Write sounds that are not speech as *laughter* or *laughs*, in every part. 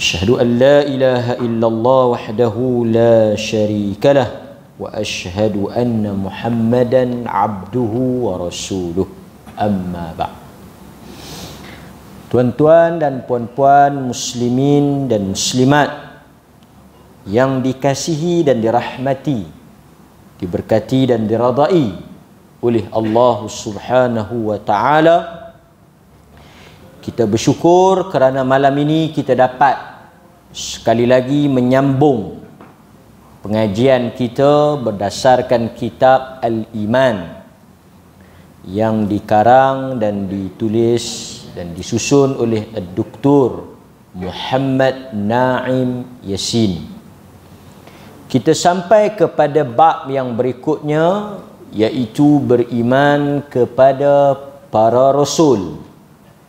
أشهد أن لا إله إلا الله وحده لا شريك له وأشهد أن محمدا عبده ورسوله أما بعد Tuan-tuan dan puan-puan muslimin dan muslimat yang dikasihi dan dirahmati, diberkati dan diradai oleh Allah Subhanahu wa taala. Kita bersyukur kerana malam ini kita dapat sekali lagi menyambung pengajian kita berdasarkan kitab Al-Iman yang dikarang dan ditulis dan disusun oleh Dr. Muhammad Naim Yasin Kita sampai kepada bab yang berikutnya iaitu beriman kepada para rasul.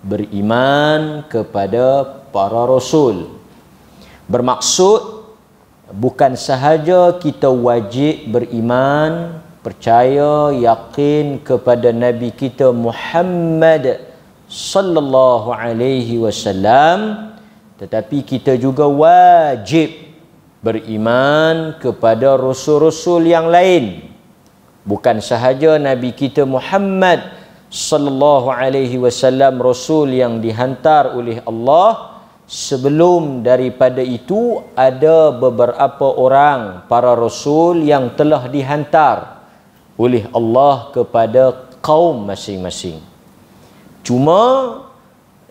Beriman kepada para rasul. Bermaksud bukan sahaja kita wajib beriman, percaya, yakin kepada Nabi kita Muhammad sallallahu alaihi wasallam tetapi kita juga wajib beriman kepada rasul-rasul yang lain bukan sahaja nabi kita Muhammad sallallahu alaihi wasallam rasul yang dihantar oleh Allah sebelum daripada itu ada beberapa orang para rasul yang telah dihantar oleh Allah kepada kaum masing-masing. Cuma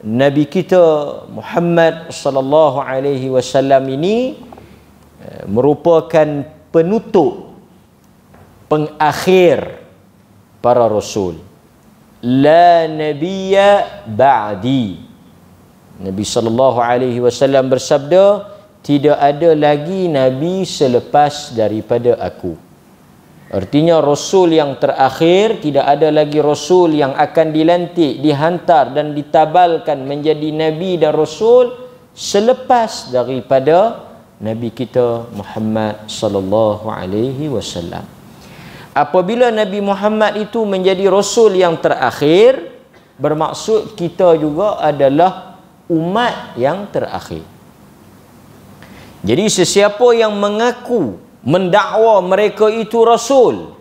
Nabi kita Muhammad sallallahu alaihi wasallam ini eh, merupakan penutup pengakhir para rasul. La nabiyya ba'di. Nabi sallallahu alaihi wasallam bersabda, tidak ada lagi nabi selepas daripada aku. Artinya rasul yang terakhir tidak ada lagi rasul yang akan dilantik, dihantar dan ditabalkan menjadi nabi dan rasul selepas daripada nabi kita Muhammad sallallahu alaihi wasallam. Apabila Nabi Muhammad itu menjadi rasul yang terakhir bermaksud kita juga adalah umat yang terakhir. Jadi sesiapa yang mengaku mendakwa mereka itu rasul,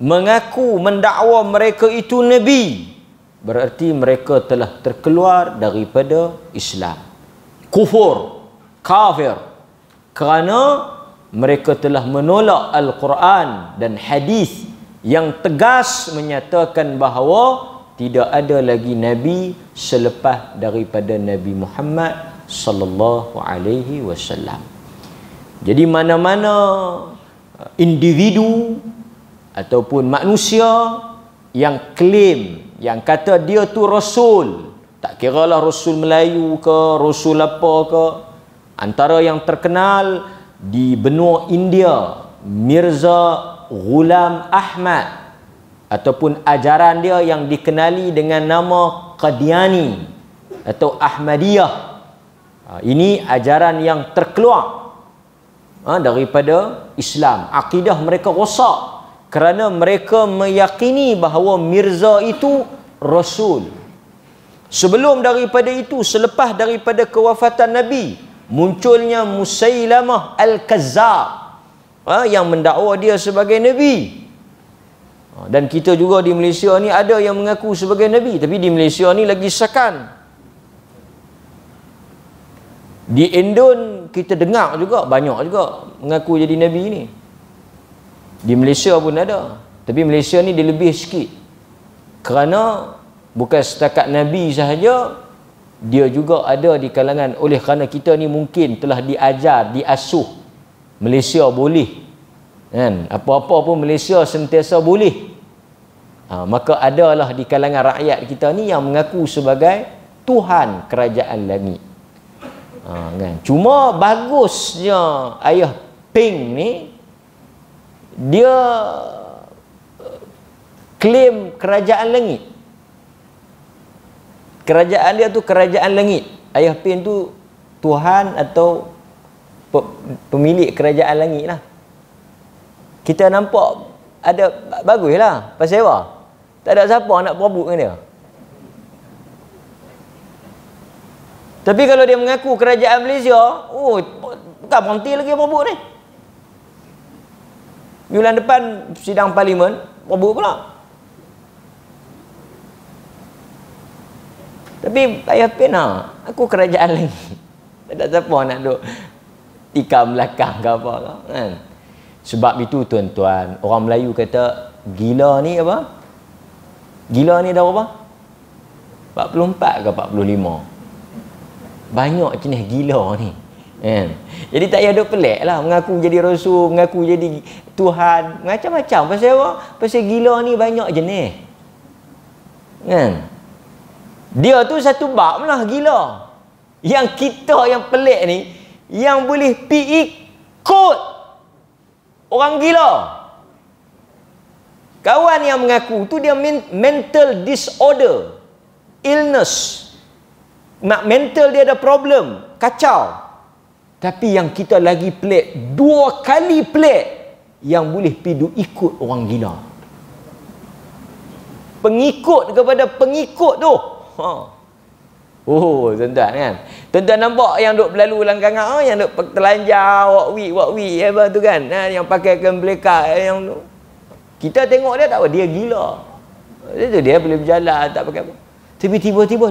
mengaku mendakwa mereka itu nabi, berarti mereka telah terkeluar daripada Islam. Kufur, kafir. Kerana mereka telah menolak Al-Quran dan hadis yang tegas menyatakan bahawa tidak ada lagi nabi selepas daripada nabi Muhammad sallallahu alaihi wasallam jadi mana-mana uh, individu ataupun manusia yang klaim yang kata dia tu rasul tak kira lah rasul Melayu ke rasul apa ke antara yang terkenal di benua India Mirza Ghulam Ahmad ataupun ajaran dia yang dikenali dengan nama Qadiani atau Ahmadiyah. Ha, ini ajaran yang terkeluar ha, daripada Islam. Akidah mereka rosak kerana mereka meyakini bahawa Mirza itu Rasul. Sebelum daripada itu, selepas daripada kewafatan Nabi, munculnya Musailamah Al-Kazzab ha, yang mendakwa dia sebagai Nabi. Ha, dan kita juga di Malaysia ni ada yang mengaku sebagai Nabi. Tapi di Malaysia ni lagi sekan. Di Indon kita dengar juga banyak juga mengaku jadi Nabi ni. Di Malaysia pun ada. Tapi Malaysia ni dia lebih sikit. Kerana bukan setakat Nabi sahaja, dia juga ada di kalangan oleh kerana kita ni mungkin telah diajar, diasuh. Malaysia boleh kan apa-apa pun Malaysia sentiasa boleh ha, maka adalah di kalangan rakyat kita ni yang mengaku sebagai Tuhan kerajaan langit ha, kan cuma bagusnya ayah Ping ni dia klaim uh, kerajaan langit kerajaan dia tu kerajaan langit ayah Ping tu Tuhan atau pemilik kerajaan langit lah kita nampak ada baguslah pasal sewa. Tak ada siapa nak berebut dengan dia. Tapi kalau dia mengaku kerajaan Malaysia, oh bukan berhenti lagi berebut ni. Bulan depan sidang parlimen berebut pula. Tapi ayah pena, aku kerajaan lagi. *laughs* Tak ada siapa nak duk tikam belakang ke apa kan. Sebab itu tuan-tuan, orang Melayu kata gila ni apa? Gila ni dah berapa? 44 ke 45? Banyak jenis gila ni. Kan? Jadi tak payah duk pelik lah mengaku jadi rasul, mengaku jadi Tuhan, macam-macam. Pasal apa? Pasal gila ni banyak jenis. Kan? Dia tu satu bab lah gila. Yang kita yang pelik ni, yang boleh pi ikut orang gila. Kawan yang mengaku tu dia mental disorder. Illness. Mak mental dia ada problem, kacau. Tapi yang kita lagi pelik, dua kali pelik yang boleh pidu ikut orang gila. Pengikut kepada pengikut tu. Ha. Oh, tuan-tuan kan. Tuan-tuan nampak yang duk berlalu langkang ah, oh, yang duk telanjang, wak wi, wak wi, eh, apa tu kan? Ha, yang pakai kan beleka eh, yang tu. Kita tengok dia tak apa, dia gila. Dia tu dia boleh berjalan tak pakai apa. Tapi tiba-tiba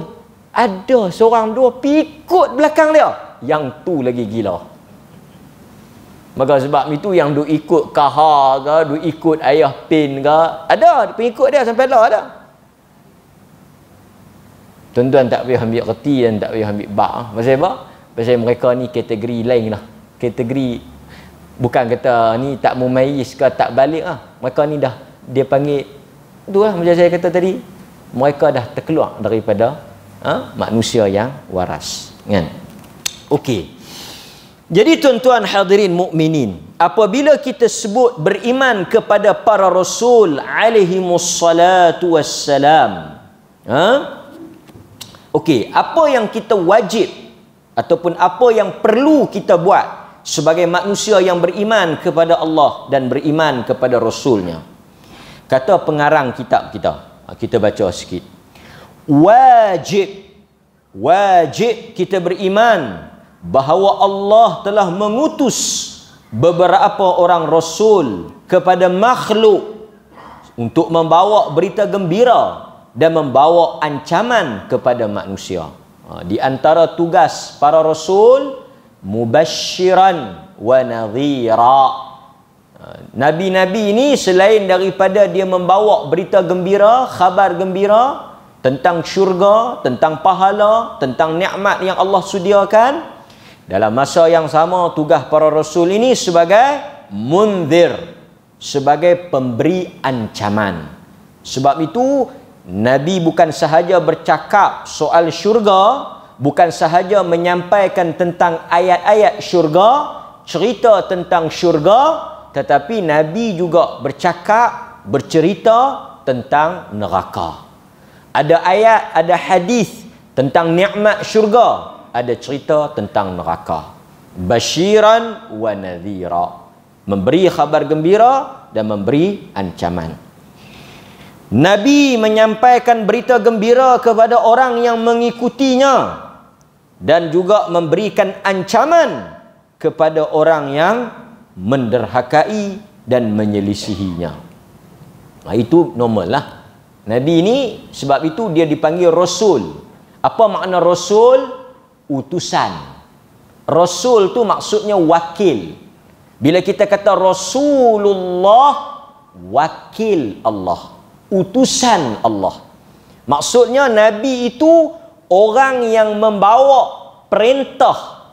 ada seorang dua pikut belakang dia. Yang tu lagi gila. Maka sebab itu yang duk ikut kahar ke, duk ikut ayah pin ke, ada pengikut dia sampai lah ada tuan-tuan tak boleh ambil reti dan tak boleh ambil bak ah. pasal apa? pasal mereka ni kategori lain lah kategori bukan kata ni tak mumayis ke tak balik lah mereka ni dah dia panggil tu lah macam saya kata tadi mereka dah terkeluar daripada ha, manusia yang waras kan Okey. Jadi tuan-tuan hadirin mukminin, apabila kita sebut beriman kepada para rasul alaihi wassalam, ha? Okey, apa yang kita wajib ataupun apa yang perlu kita buat sebagai manusia yang beriman kepada Allah dan beriman kepada Rasulnya? Kata pengarang kitab kita. Ha, kita baca sikit. Wajib. Wajib kita beriman bahawa Allah telah mengutus beberapa orang Rasul kepada makhluk untuk membawa berita gembira dan membawa ancaman kepada manusia. Ha, di antara tugas para rasul mubashiran wa nadhira. Ha, nabi-nabi ini selain daripada dia membawa berita gembira, khabar gembira tentang syurga, tentang pahala, tentang nikmat yang Allah sediakan, dalam masa yang sama tugas para rasul ini sebagai mundhir, sebagai pemberi ancaman. Sebab itu Nabi bukan sahaja bercakap soal syurga, bukan sahaja menyampaikan tentang ayat-ayat syurga, cerita tentang syurga, tetapi Nabi juga bercakap, bercerita tentang neraka. Ada ayat, ada hadis tentang nikmat syurga, ada cerita tentang neraka. Bashiran wa nadhira. Memberi khabar gembira dan memberi ancaman. Nabi menyampaikan berita gembira kepada orang yang mengikutinya dan juga memberikan ancaman kepada orang yang menderhakai dan menyelisihinya. Nah, itu normal lah. Nabi ini sebab itu dia dipanggil Rasul. Apa makna Rasul? Utusan. Rasul tu maksudnya wakil. Bila kita kata Rasulullah, wakil Allah utusan Allah. Maksudnya nabi itu orang yang membawa perintah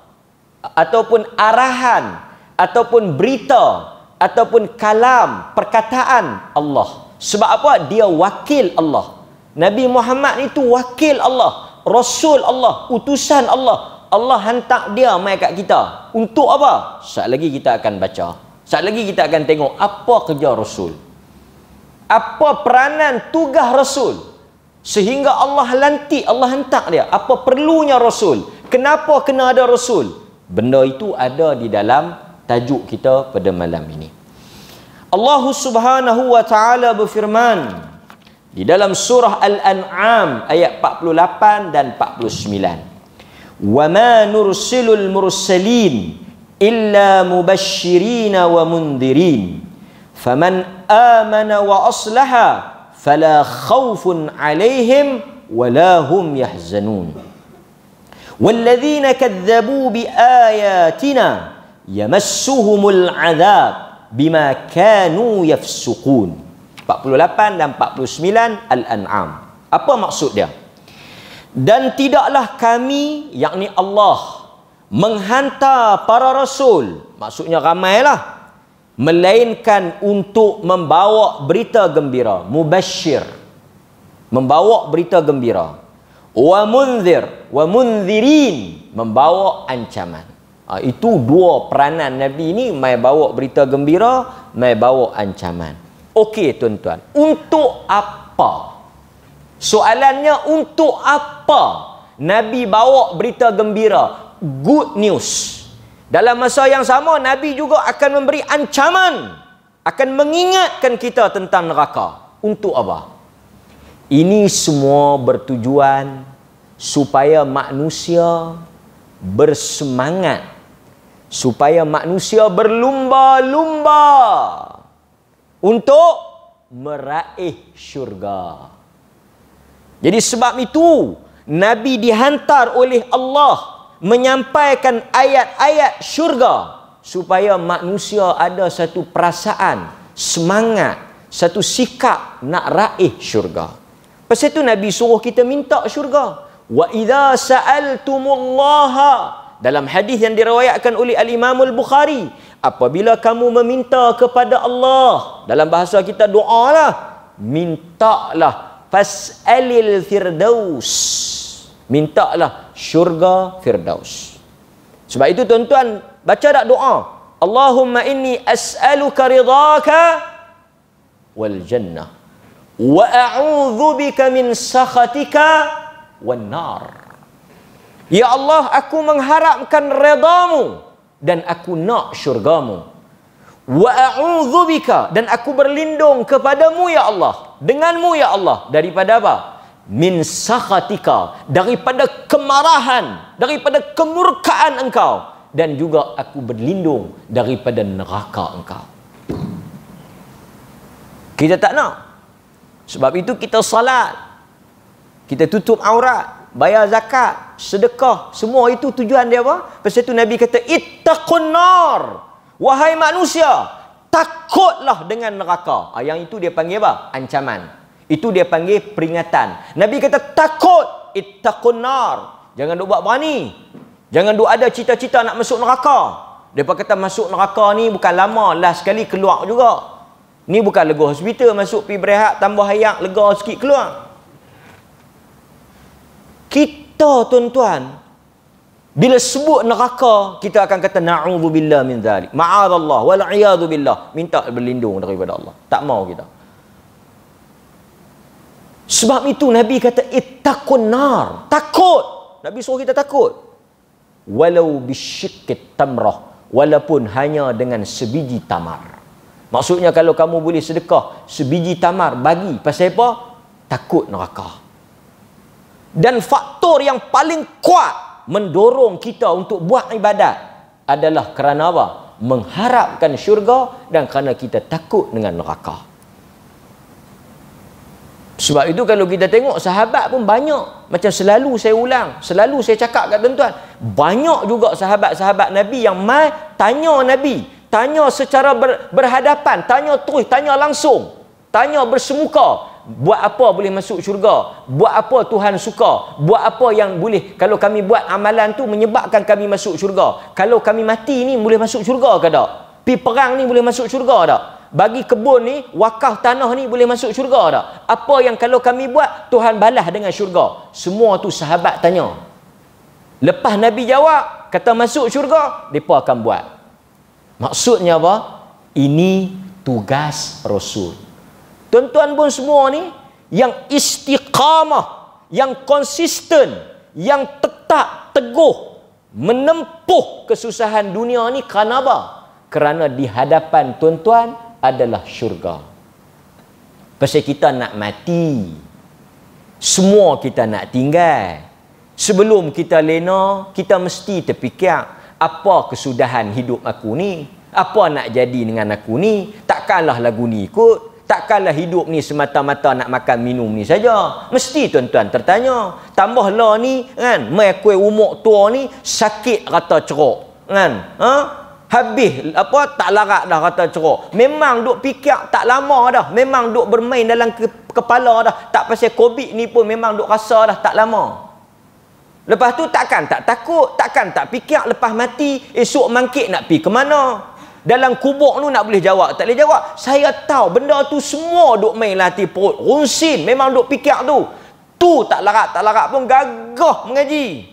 ataupun arahan ataupun berita ataupun kalam perkataan Allah. Sebab apa? Dia wakil Allah. Nabi Muhammad itu wakil Allah, rasul Allah, utusan Allah. Allah hantar dia mai kat kita. Untuk apa? Sat lagi kita akan baca. Sat lagi kita akan tengok apa kerja rasul apa peranan tugas rasul sehingga Allah lantik Allah hentak dia apa perlunya rasul kenapa kena ada rasul benda itu ada di dalam tajuk kita pada malam ini Allah Subhanahu wa taala berfirman di dalam surah Al-An'am ayat 48 dan 49 wa ma nursilul mursalin illa mubashirin wa mundirin فمن آمن وأصلح فلا خوف عليهم ولا هم يحزنون والذين كذبوا بآياتنا يمسهم العذاب بما كانوا يفسقون 48 dan 49 Al-An'am Apa maksud dia? Dan tidaklah kami yakni Allah menghantar para rasul maksudnya ramailah melainkan untuk membawa berita gembira mubasyir membawa berita gembira wa munzir wa munzirin membawa ancaman ha, itu dua peranan nabi ini. mai bawa berita gembira mai bawa ancaman okey tuan-tuan untuk apa soalannya untuk apa nabi bawa berita gembira good news dalam masa yang sama Nabi juga akan memberi ancaman akan mengingatkan kita tentang neraka. Untuk apa? Ini semua bertujuan supaya manusia bersemangat supaya manusia berlumba-lumba untuk meraih syurga. Jadi sebab itu Nabi dihantar oleh Allah menyampaikan ayat-ayat syurga supaya manusia ada satu perasaan, semangat, satu sikap nak raih syurga. Pas itu Nabi suruh kita minta syurga. Wa idza sa'altumullaha dalam hadis yang diriwayatkan oleh al-Imam al-Bukhari apabila kamu meminta kepada Allah dalam bahasa kita doalah mintalah fas'alil firdaus mintalah syurga firdaus sebab itu tuan-tuan baca tak doa Allahumma inni as'aluka ridaka wal jannah wa a'udzu bika min sakhatika wan nar ya Allah aku mengharapkan redamu dan aku nak syurgamu wa a'udzu bika dan aku berlindung kepadamu ya Allah denganmu ya Allah daripada apa min sakhatika daripada kemarahan daripada kemurkaan engkau dan juga aku berlindung daripada neraka engkau kita tak nak sebab itu kita salat kita tutup aurat bayar zakat sedekah semua itu tujuan dia apa pasal itu nabi kata ittaqun nar wahai manusia takutlah dengan neraka ah, yang itu dia panggil apa ancaman itu dia panggil peringatan. Nabi kata takut ittaqun nar. Jangan duk buat berani. Jangan duk ada cita-cita nak masuk neraka. Depa kata masuk neraka ni bukan lama, last sekali keluar juga. Ni bukan lego hospital masuk pi berehat tambah hayat lega sikit keluar. Kita tuan-tuan bila sebut neraka kita akan kata naudzubillah min zalik. Ma'adallah wal iyadu billah. Minta berlindung daripada Allah. Tak mau kita. Sebab itu Nabi kata ittaqun nar. Takut. Nabi suruh kita takut. Walau bisyikkit tamrah. Walaupun hanya dengan sebiji tamar. Maksudnya kalau kamu boleh sedekah sebiji tamar bagi. Pasal apa? Takut neraka. Dan faktor yang paling kuat mendorong kita untuk buat ibadat adalah kerana apa? Mengharapkan syurga dan kerana kita takut dengan neraka. Sebab itu kalau kita tengok sahabat pun banyak. Macam selalu saya ulang. Selalu saya cakap kat tuan-tuan. Banyak juga sahabat-sahabat Nabi yang mai tanya Nabi. Tanya secara ber, berhadapan. Tanya terus. Tanya langsung. Tanya bersemuka. Buat apa boleh masuk syurga? Buat apa Tuhan suka? Buat apa yang boleh? Kalau kami buat amalan tu menyebabkan kami masuk syurga. Kalau kami mati ni boleh masuk syurga ke tak? Pi perang ni boleh masuk syurga tak? bagi kebun ni wakaf tanah ni boleh masuk syurga tak apa yang kalau kami buat Tuhan balas dengan syurga semua tu sahabat tanya lepas Nabi jawab kata masuk syurga mereka akan buat maksudnya apa ini tugas Rasul tuan-tuan pun semua ni yang istiqamah yang konsisten yang tetap teguh menempuh kesusahan dunia ni kerana apa kerana di hadapan tuan-tuan adalah syurga. Pasal kita nak mati. Semua kita nak tinggal. Sebelum kita lena, kita mesti terfikir apa kesudahan hidup aku ni? Apa nak jadi dengan aku ni? Takkanlah lagu ni ikut. Takkanlah hidup ni semata-mata nak makan minum ni saja. Mesti tuan-tuan tertanya. Tambah lah ni, kan? Mereka umur tua ni sakit rata ceruk. Kan? Ha? habis apa tak larat dah kata ceruk memang duk pikir tak lama dah memang duk bermain dalam ke, kepala dah tak pasal covid ni pun memang duk rasa dah tak lama lepas tu takkan tak takut takkan tak pikir lepas mati esok mangkit nak pergi ke mana dalam kubur tu nak boleh jawab tak boleh jawab saya tahu benda tu semua duk main latih perut runsin memang duk pikir tu tu tak larat tak larat pun gagah mengaji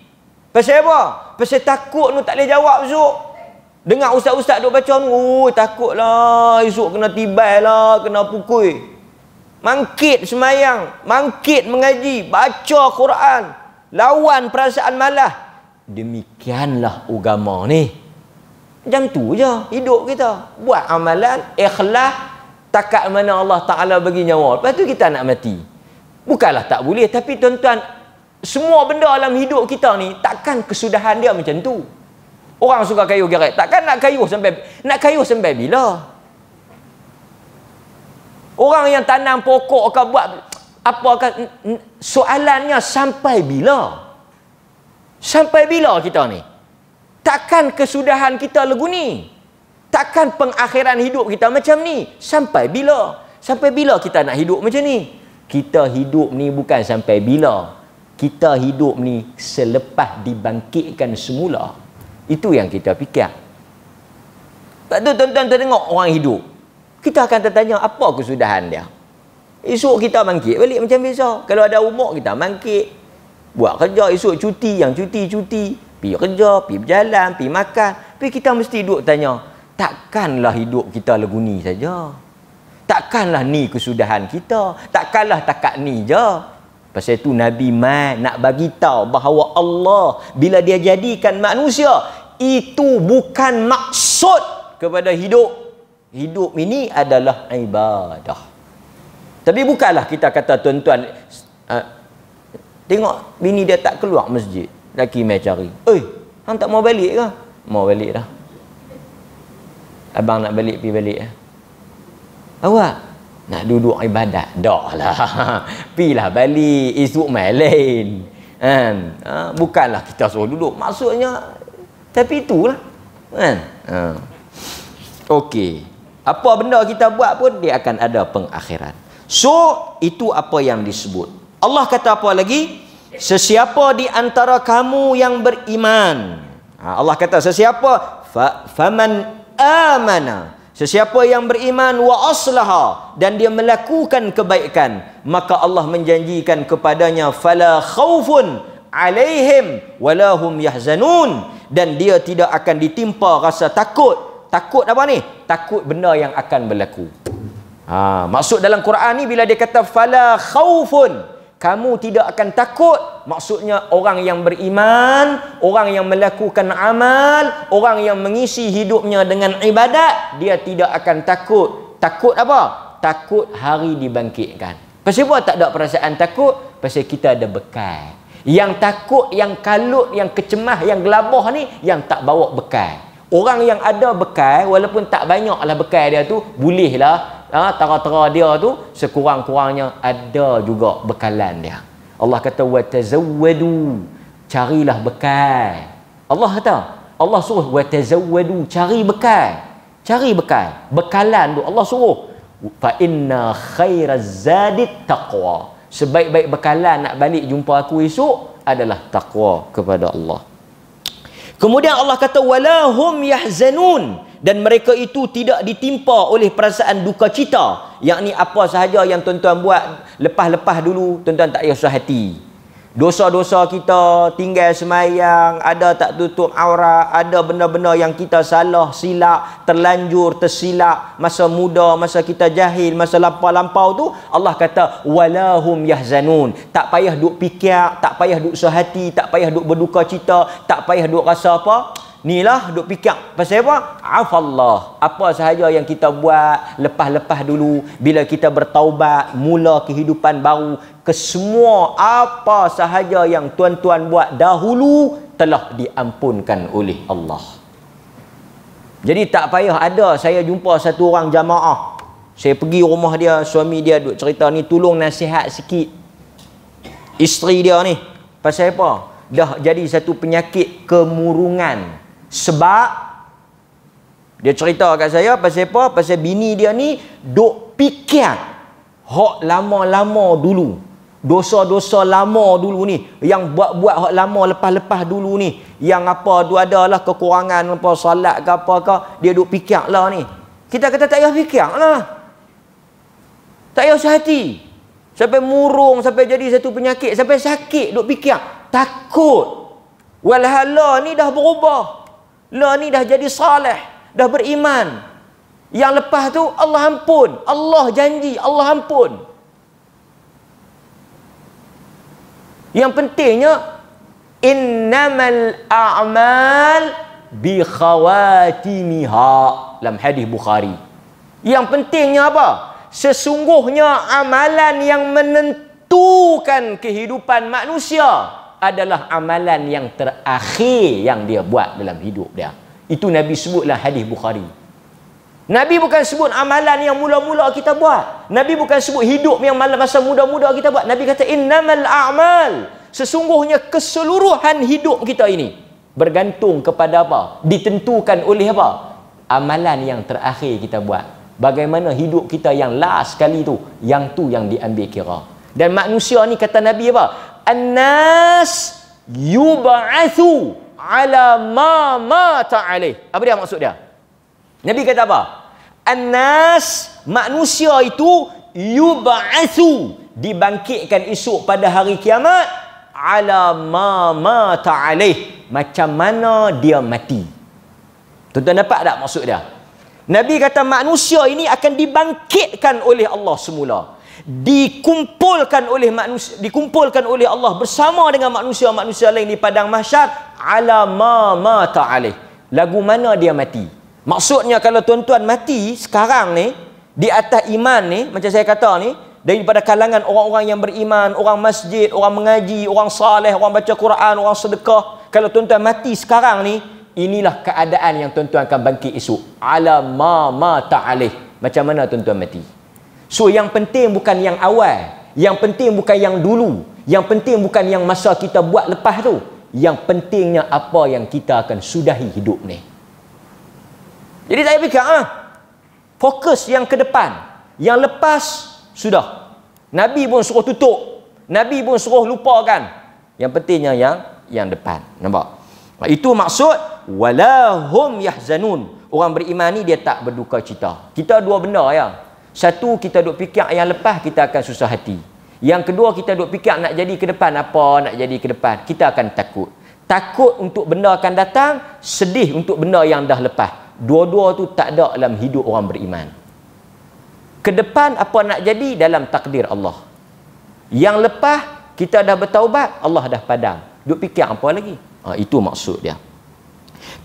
pasal apa? pasal takut tu tak boleh jawab esok Dengar ustaz-ustaz duk baca ni, oi takutlah esok kena tibai lah, kena pukul. Mangkit semayang, mangkit mengaji, baca Quran, lawan perasaan malah. Demikianlah agama ni. Macam tu je hidup kita. Buat amalan, ikhlas, takat mana Allah Ta'ala bagi nyawa. Lepas tu kita nak mati. Bukanlah tak boleh. Tapi tuan-tuan, semua benda dalam hidup kita ni, takkan kesudahan dia macam tu. Orang suka kayuh gerai. Takkan nak kayuh sampai nak kayuh sampai bila? Orang yang tanam pokok akan buat apa akan soalannya sampai bila? Sampai bila kita ni? Takkan kesudahan kita lagu ni? Takkan pengakhiran hidup kita macam ni? Sampai bila? Sampai bila kita nak hidup macam ni? Kita hidup ni bukan sampai bila. Kita hidup ni selepas dibangkitkan semula. Itu yang kita fikir. Tak ada tuan-tuan terdengar orang hidup. Kita akan tertanya apa kesudahan dia. Esok kita bangkit balik macam biasa. Kalau ada umur kita bangkit. Buat kerja esok cuti yang cuti-cuti. Pergi kerja, pergi berjalan, pergi makan. Tapi kita mesti duduk tanya. Takkanlah hidup kita leguni saja. Takkanlah ni kesudahan kita. Takkanlah takat ni je. Pasal tu Nabi Mat nak bagi tahu bahawa Allah bila dia jadikan manusia itu bukan maksud kepada hidup hidup ini adalah ibadah tapi bukanlah kita kata tuan-tuan uh, tengok bini dia tak keluar masjid laki mai cari eh hang tak mau balik ke mau balik dah abang nak balik pi balik eh awak nak duduk ibadat dah lah *laughs* pilah balik esok mai lain Kan? Ha, bukanlah kita suruh duduk. Maksudnya tapi itulah. Kan? Ha. Okey. Apa benda kita buat pun dia akan ada pengakhiran. So, itu apa yang disebut. Allah kata apa lagi? Sesiapa di antara kamu yang beriman. Ha, Allah kata sesiapa? Faman amana. Sesiapa yang beriman wa aslaha dan dia melakukan kebaikan, maka Allah menjanjikan kepadanya fala khaufun alaihim walahum yahzanun dan dia tidak akan ditimpa rasa takut takut apa ni takut benda yang akan berlaku ha maksud dalam Quran ni bila dia kata fala khaufun kamu tidak akan takut maksudnya orang yang beriman orang yang melakukan amal orang yang mengisi hidupnya dengan ibadat dia tidak akan takut takut apa takut hari dibangkitkan pasal apa tak ada perasaan takut pasal kita ada bekal yang takut yang kalut yang kecemah, yang gelabah ni yang tak bawa bekal orang yang ada bekal walaupun tak banyak lah bekal dia tu boleh lah ha, tara-tara dia tu sekurang-kurangnya ada juga bekalan dia Allah kata wa tazawwadu carilah bekal Allah kata Allah suruh wa cari bekal cari bekal bekalan tu Allah suruh fa inna khairaz taqwa sebaik-baik bekalan nak balik jumpa aku esok adalah takwa kepada Allah. Kemudian Allah kata wala hum yahzanun dan mereka itu tidak ditimpa oleh perasaan duka cita. Yang ni apa sahaja yang tuan-tuan buat lepas-lepas dulu tuan-tuan tak payah hati. Dosa-dosa kita tinggal semayang, ada tak tutup aura, ada benda-benda yang kita salah, silap, terlanjur, tersilap masa muda, masa kita jahil, masa lampau-lampau tu, Allah kata walahum yahzanun. Tak payah duk fikir, tak payah duk sehati, tak payah duk berduka cita, tak payah duk rasa apa. Ni lah duk pikak. Pasal apa? Afallah. Apa sahaja yang kita buat lepas-lepas dulu. Bila kita bertaubat, mula kehidupan baru. Kesemua apa sahaja yang tuan-tuan buat dahulu telah diampunkan oleh Allah. Jadi tak payah ada saya jumpa satu orang jamaah. Saya pergi rumah dia, suami dia duk cerita ni tolong nasihat sikit. Isteri dia ni. Pasal apa? Dah jadi satu penyakit kemurungan sebab dia cerita kat saya pasal apa? Pasal bini dia ni dok pikir, hok lama-lama dulu. Dosa-dosa lama dulu ni yang buat-buat hok lama lepas-lepas dulu ni yang apa tu adalah kekurangan apa solat ke apa ke dia duk fikir lah ni. Kita kata tak payah fikir lah. Tak payah hati, Sampai murung, sampai jadi satu penyakit, sampai sakit duk fikir. Takut. Walhala ni dah berubah. Lo lah, ni dah jadi salih, dah beriman. Yang lepas tu Allah ampun. Allah janji Allah ampun. Yang pentingnya innamal a'mal bi khawatimiha dalam hadis Bukhari. Yang pentingnya apa? Sesungguhnya amalan yang menentukan kehidupan manusia adalah amalan yang terakhir yang dia buat dalam hidup dia. Itu Nabi sebutlah hadis Bukhari. Nabi bukan sebut amalan yang mula-mula kita buat. Nabi bukan sebut hidup yang malam masa muda-muda kita buat. Nabi kata innamal a'mal. Sesungguhnya keseluruhan hidup kita ini bergantung kepada apa? Ditentukan oleh apa? Amalan yang terakhir kita buat. Bagaimana hidup kita yang last sekali tu, yang tu yang diambil kira. Dan manusia ni kata Nabi apa? annas yub'athu ala ma mata alih. Apa dia maksud dia? Nabi kata apa? Annas manusia itu yub'athu dibangkitkan esok pada hari kiamat ala ma mata alih. Macam mana dia mati? Tuan-tuan dapat tak maksud dia? Nabi kata manusia ini akan dibangkitkan oleh Allah semula dikumpulkan oleh manusia dikumpulkan oleh Allah bersama dengan manusia-manusia lain di padang mahsyar ala ma mata alih lagu mana dia mati maksudnya kalau tuan-tuan mati sekarang ni di atas iman ni macam saya kata ni daripada kalangan orang-orang yang beriman orang masjid orang mengaji orang saleh orang baca Quran orang sedekah kalau tuan-tuan mati sekarang ni inilah keadaan yang tuan-tuan akan bangkit esok ala ma mata alih macam mana tuan-tuan mati So yang penting bukan yang awal, yang penting bukan yang dulu, yang penting bukan yang masa kita buat lepas tu. Yang pentingnya apa yang kita akan sudahi hidup ni. Jadi saya fikir ah ha? fokus yang ke depan, yang lepas sudah. Nabi pun suruh tutup. Nabi pun suruh lupakan. Yang pentingnya yang yang depan. Nampak? Itu maksud walahum yahzanun. Orang beriman ni dia tak berduka cita. Kita dua benda ya. Satu kita duk fikir yang lepas kita akan susah hati. Yang kedua kita duk fikir nak jadi ke depan apa, nak jadi ke depan. Kita akan takut. Takut untuk benda akan datang, sedih untuk benda yang dah lepas. Dua-dua tu tak ada dalam hidup orang beriman. Ke depan apa nak jadi dalam takdir Allah. Yang lepas kita dah bertaubat, Allah dah padam. Duk fikir apa lagi? Ha, itu maksud dia.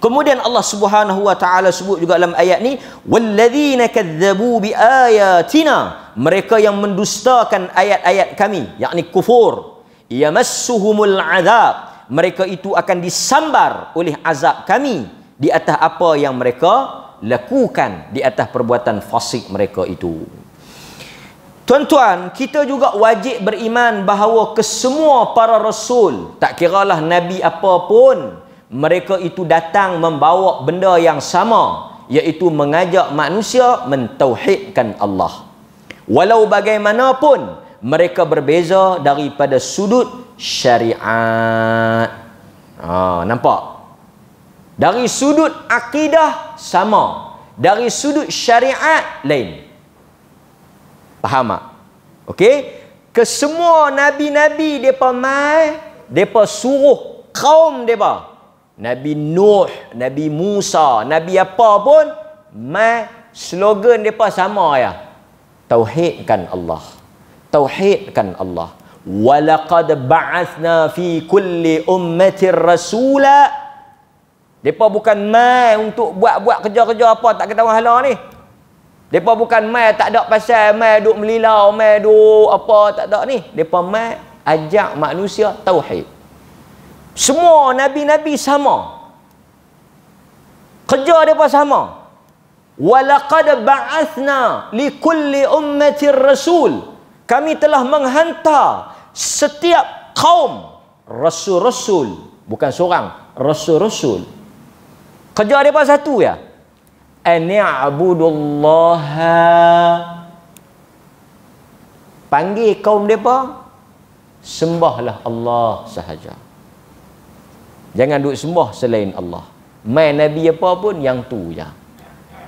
Kemudian Allah Subhanahu wa taala sebut juga dalam ayat ni wallazina kadzabu biayatina mereka yang mendustakan ayat-ayat kami yakni kufur yamassuhumul azab mereka itu akan disambar oleh azab kami di atas apa yang mereka lakukan di atas perbuatan fasik mereka itu Tuan-tuan, kita juga wajib beriman bahawa kesemua para rasul, tak kiralah Nabi apa pun, mereka itu datang membawa benda yang sama iaitu mengajak manusia mentauhidkan Allah walau bagaimanapun mereka berbeza daripada sudut syariat ha, nampak dari sudut akidah sama dari sudut syariat lain faham tak okey kesemua nabi-nabi depa mai depa suruh kaum depa Nabi Nuh, Nabi Musa, Nabi apa pun mai slogan depa sama ya. Tauhidkan Allah. Tauhidkan Allah. Walaqad ba'athna fi kulli ummatir rasula. Depa bukan mai untuk buat-buat kerja-kerja apa tak ketahu hala ni. Depa bukan mai tak ada pasal mai duk melilau, mai duk apa tak ada ni. Depa mai ajak manusia tauhid. Semua nabi-nabi sama. Kerja dia pun sama. Walaqad ba'athna li kulli ummati rasul. Kami telah menghantar setiap kaum rasul-rasul, bukan seorang, rasul-rasul. Kerja dia satu ya. An ya'budullaha. Panggil kaum depa sembahlah Allah sahaja. Jangan duduk sembah selain Allah. Main Nabi apa pun yang tu je.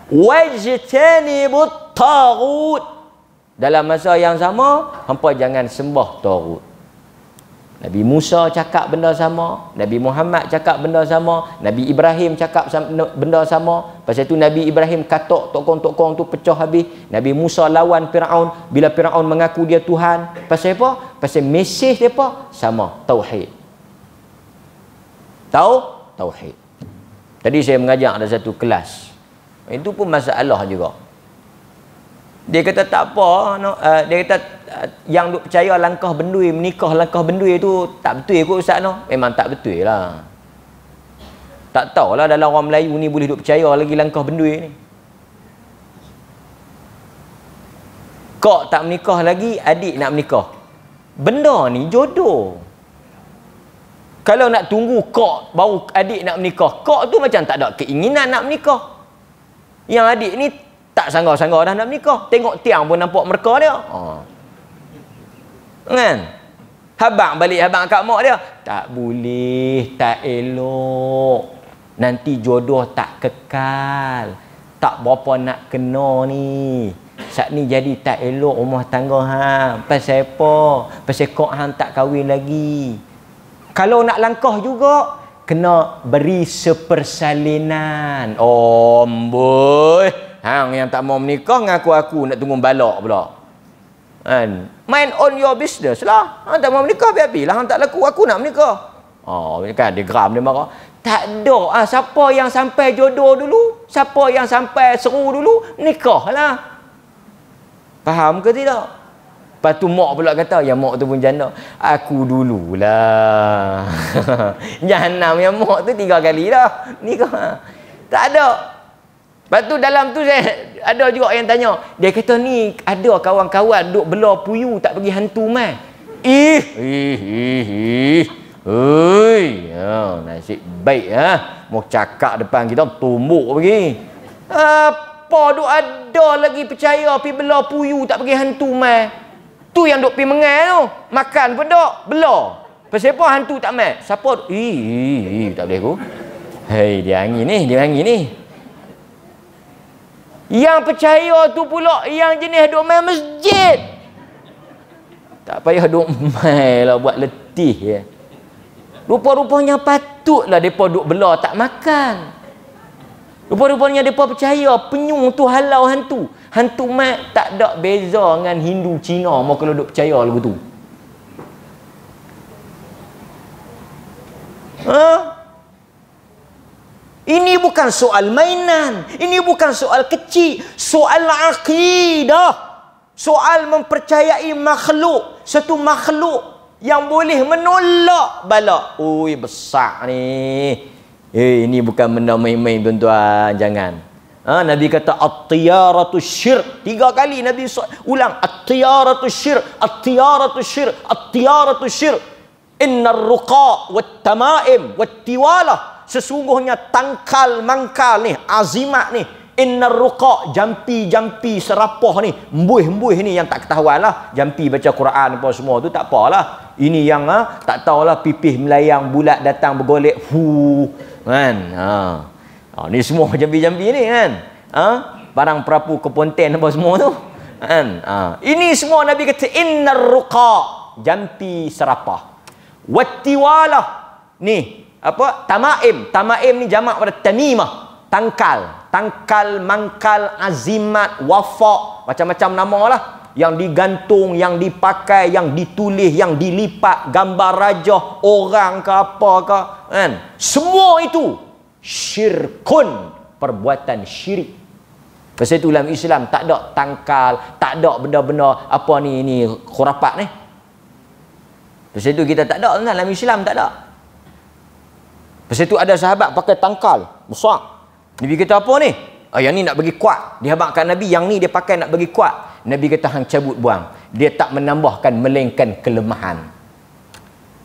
Wajtanibut tagut. Dalam masa yang sama, hampa jangan sembah tagut. Nabi Musa cakap benda sama, Nabi Muhammad cakap benda sama, Nabi Ibrahim cakap benda sama. Pasal tu Nabi Ibrahim katok tokong-tokong tu pecah habis. Nabi Musa lawan Firaun bila Firaun mengaku dia Tuhan. Pasal apa? Pasal mesej depa sama tauhid tahu tauhid. Tadi saya mengajar ada satu kelas. Itu pun masalah juga. Dia kata tak apa, no, uh, dia kata uh, yang duk percaya langkah bendui menikah langkah bendui tu tak betul ke ustaz no? Memang tak betul lah. Tak tahulah dalam orang Melayu ni boleh duk percaya lagi langkah bendui ni. Kok tak menikah lagi, adik nak menikah. Benda ni jodoh kalau nak tunggu kok baru adik nak menikah kok tu macam tak ada keinginan nak menikah yang adik ni tak sanggah-sanggah dah nak menikah tengok tiang pun nampak mereka, dia oh. kan habang balik habang kat mak dia tak boleh tak elok nanti jodoh tak kekal tak berapa nak kena ni saat ni jadi tak elok rumah tangga ha pasal apa pasal kok hang tak kahwin lagi kalau nak langkah juga kena beri sepersalinan. Omboi. Oh, hang yang tak mau menikah dengan aku-aku nak tunggu balak pula. Kan? Mind on your business lah. Hang tak mau menikah biar lah, hang tak laku aku nak menikah. Oh, kan dia geram dia marah. Tak ada. Ha, siapa yang sampai jodoh dulu? Siapa yang sampai seru dulu? Nikahlah. Faham ke tidak? Lepas tu mak pula kata, yang mak tu pun janda. Aku dululah. *laughs* Jahanam yang mak tu tiga kali dah. Ni kau. Ha. Tak ada. Lepas tu dalam tu saya ada juga yang tanya. Dia kata ni ada kawan-kawan duk bela puyu tak pergi hantu mai. Ih. Ih. Ih. oh, nasib baik ha. Mau cakap depan kita tumbuk pergi. Apa duk ada lagi percaya pi bela puyu tak pergi hantu mai. Tu yang duk pergi mengai tu. Makan pun duk. Belah. Pasal hantu tak mat? Siapa? Ih, tak boleh aku. Hei, dia angin ni. Dia angin ni. Yang percaya tu pula yang jenis duk main masjid. Tak payah duk main lah buat letih ya. Rupa-rupanya patutlah mereka duk belah tak makan. Rupa-rupanya mereka percaya penyung tu halau hantu. Hantu mat tak ada beza dengan Hindu Cina mau kalau duk percaya lagu tu. Ha? Ini bukan soal mainan, ini bukan soal kecil, soal akidah. Soal mempercayai makhluk, satu makhluk yang boleh menolak bala. Ui besar ni. Eh ini bukan benda main-main tuan-tuan, jangan. Ha, Nabi kata at-tiyaratu syir. tiga kali Nabi ulang at-tiyaratu syir, at-tiyaratu syir, at-tiyaratu syir. Inna ruqa wat tamaim wat tiwalah sesungguhnya tangkal mangkal ni azimat ni Inna ruqa jampi-jampi serapah ni embuih-embuih ni yang tak ketahuanlah jampi baca Quran apa semua tu tak apalah ini yang ha, tak tahulah pipih melayang bulat datang bergolek fu kan ha Ha, ni semua *laughs* jambi-jambi ni kan. Ha? Barang perapu keponten apa semua tu. Kan? Ha. Ini semua Nabi kata, Innar ruqa. Jampi serapah. Wattiwalah. Ni. Apa? Tama'im. Tama'im ni jamak pada tamimah. Tangkal. Tangkal, mangkal, azimat, wafak. Macam-macam nama lah. Yang digantung, yang dipakai, yang ditulis, yang dilipat. Gambar raja, orang ke apa ke. Kan? Semua itu syirkun perbuatan syirik pasal itu dalam Islam tak ada tangkal tak ada benda-benda apa ni ni khurafat ni pasal itu kita tak ada kan dalam Islam tak ada pasal itu ada sahabat pakai tangkal besar Nabi kata apa ni ah, yang ni nak bagi kuat Dia dihabarkan Nabi yang ni dia pakai nak bagi kuat Nabi kata hang cabut buang dia tak menambahkan melengkan kelemahan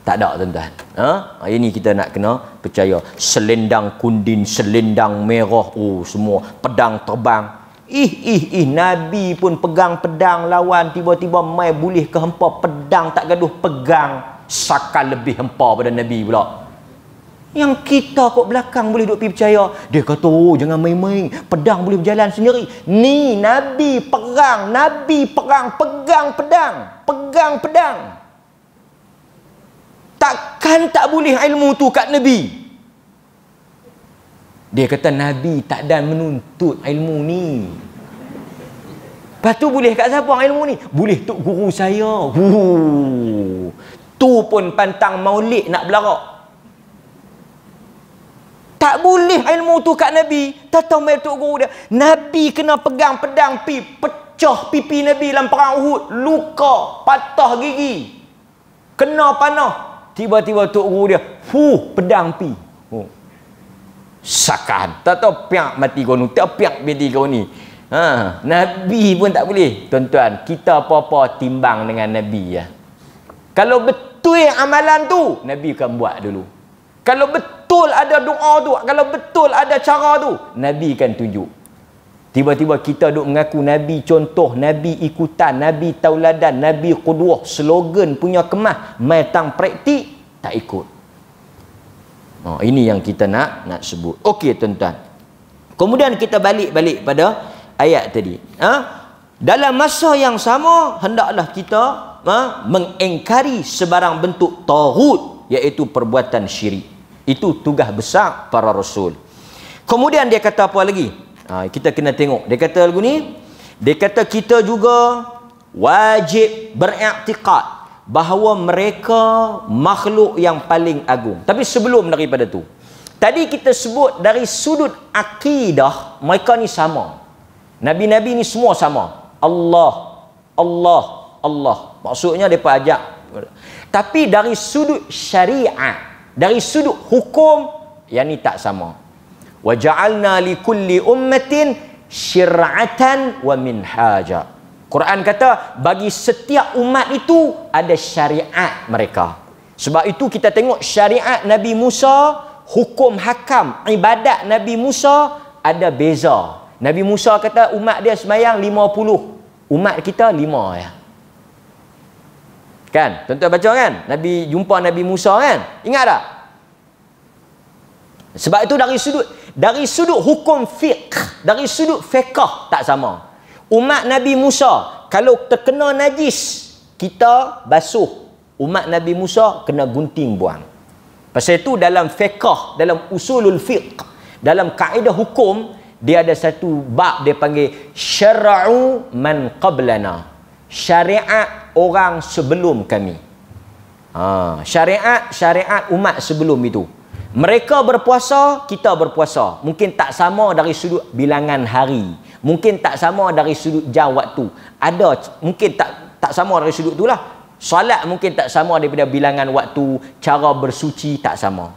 tak ada tuan-tuan. Ha? Ini kita nak kena percaya. Selendang kundin, selendang merah. Oh, semua. Pedang terbang. Ih, ih, ih. Nabi pun pegang pedang lawan. Tiba-tiba mai boleh ke hempa. Pedang tak gaduh. Pegang. Sakal lebih hempa pada Nabi pula. Yang kita kok belakang boleh duduk pergi percaya. Dia kata, oh, jangan main-main. Pedang boleh berjalan sendiri. Ni, Nabi perang. Nabi perang. Pegang Pegang pedang. Pegang pedang. Takkan tak boleh ilmu tu kat Nabi? Dia kata Nabi tak dan menuntut ilmu ni. Lepas tu boleh kat siapa ilmu ni? Boleh tok guru saya. Huu. Tu pun pantang maulid nak belarak. Tak boleh ilmu tu kat Nabi. Tak tahu mai tok guru dia. Nabi kena pegang pedang pi pecah pipi Nabi dalam perang Uhud. Luka, patah gigi. Kena panah. Tiba-tiba Tok Guru dia, fuh, pedang pi. Oh. Sakan. Tak tahu piak mati kau ni. Tak piak mati kau ni. Ha. Nabi pun tak boleh. Tuan-tuan, kita apa-apa timbang dengan Nabi ya. Kalau betul amalan tu, Nabi akan buat dulu. Kalau betul ada doa tu, kalau betul ada cara tu, Nabi akan tunjuk. Tiba-tiba kita duk mengaku Nabi contoh, Nabi ikutan, Nabi tauladan, Nabi kuduh, slogan punya kemah, matang tang praktik, tak ikut. Oh, ini yang kita nak nak sebut. Okey tuan-tuan. Kemudian kita balik-balik pada ayat tadi. Ha? Dalam masa yang sama, hendaklah kita ha? mengengkari sebarang bentuk tawud, iaitu perbuatan syirik. Itu tugas besar para rasul. Kemudian dia kata apa lagi? Ha, kita kena tengok. Dia kata lagu ni, dia kata kita juga wajib beriktikad bahawa mereka makhluk yang paling agung. Tapi sebelum daripada tu, tadi kita sebut dari sudut akidah, mereka ni sama. Nabi-nabi ni semua sama. Allah, Allah, Allah. Maksudnya mereka ajak. Tapi dari sudut syariah, dari sudut hukum, yang ni tak sama wa ja'alna li kulli ummatin syir'atan wa minhaja. Quran kata bagi setiap umat itu ada syariat mereka. Sebab itu kita tengok syariat Nabi Musa, hukum hakam, ibadat Nabi Musa ada beza. Nabi Musa kata umat dia semayang lima puluh Umat kita lima ya. Kan? Tuan-tuan baca kan? Nabi jumpa Nabi Musa kan? Ingat tak? Sebab itu dari sudut dari sudut hukum fiqh, dari sudut fiqh tak sama. Umat Nabi Musa, kalau terkena najis, kita basuh. Umat Nabi Musa kena gunting buang. Pasal itu dalam fiqh, dalam usulul fiqh, dalam kaedah hukum, dia ada satu bab dia panggil syara'u man qablana. Syariat orang sebelum kami. Ha, syariat syariat umat sebelum itu. Mereka berpuasa, kita berpuasa. Mungkin tak sama dari sudut bilangan hari. Mungkin tak sama dari sudut jam waktu. Ada mungkin tak tak sama dari sudut itulah. Solat mungkin tak sama daripada bilangan waktu, cara bersuci tak sama.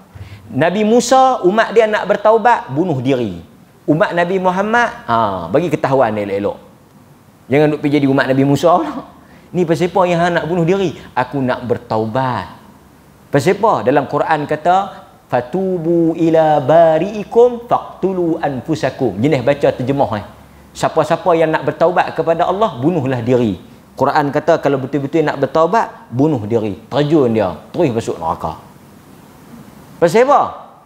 Nabi Musa umat dia nak bertaubat, bunuh diri. Umat Nabi Muhammad, ha, bagi ketahuan elok-elok. Jangan duk pergi jadi umat Nabi Musa. Ni pasal apa yang nak bunuh diri? Aku nak bertaubat. Pasal apa? Dalam Quran kata, fatubu ila bari'ikum faqtulu anfusakum jenis baca terjemah eh siapa-siapa yang nak bertaubat kepada Allah bunuhlah diri Quran kata kalau betul-betul nak bertaubat bunuh diri terjun dia terus masuk neraka pasal apa?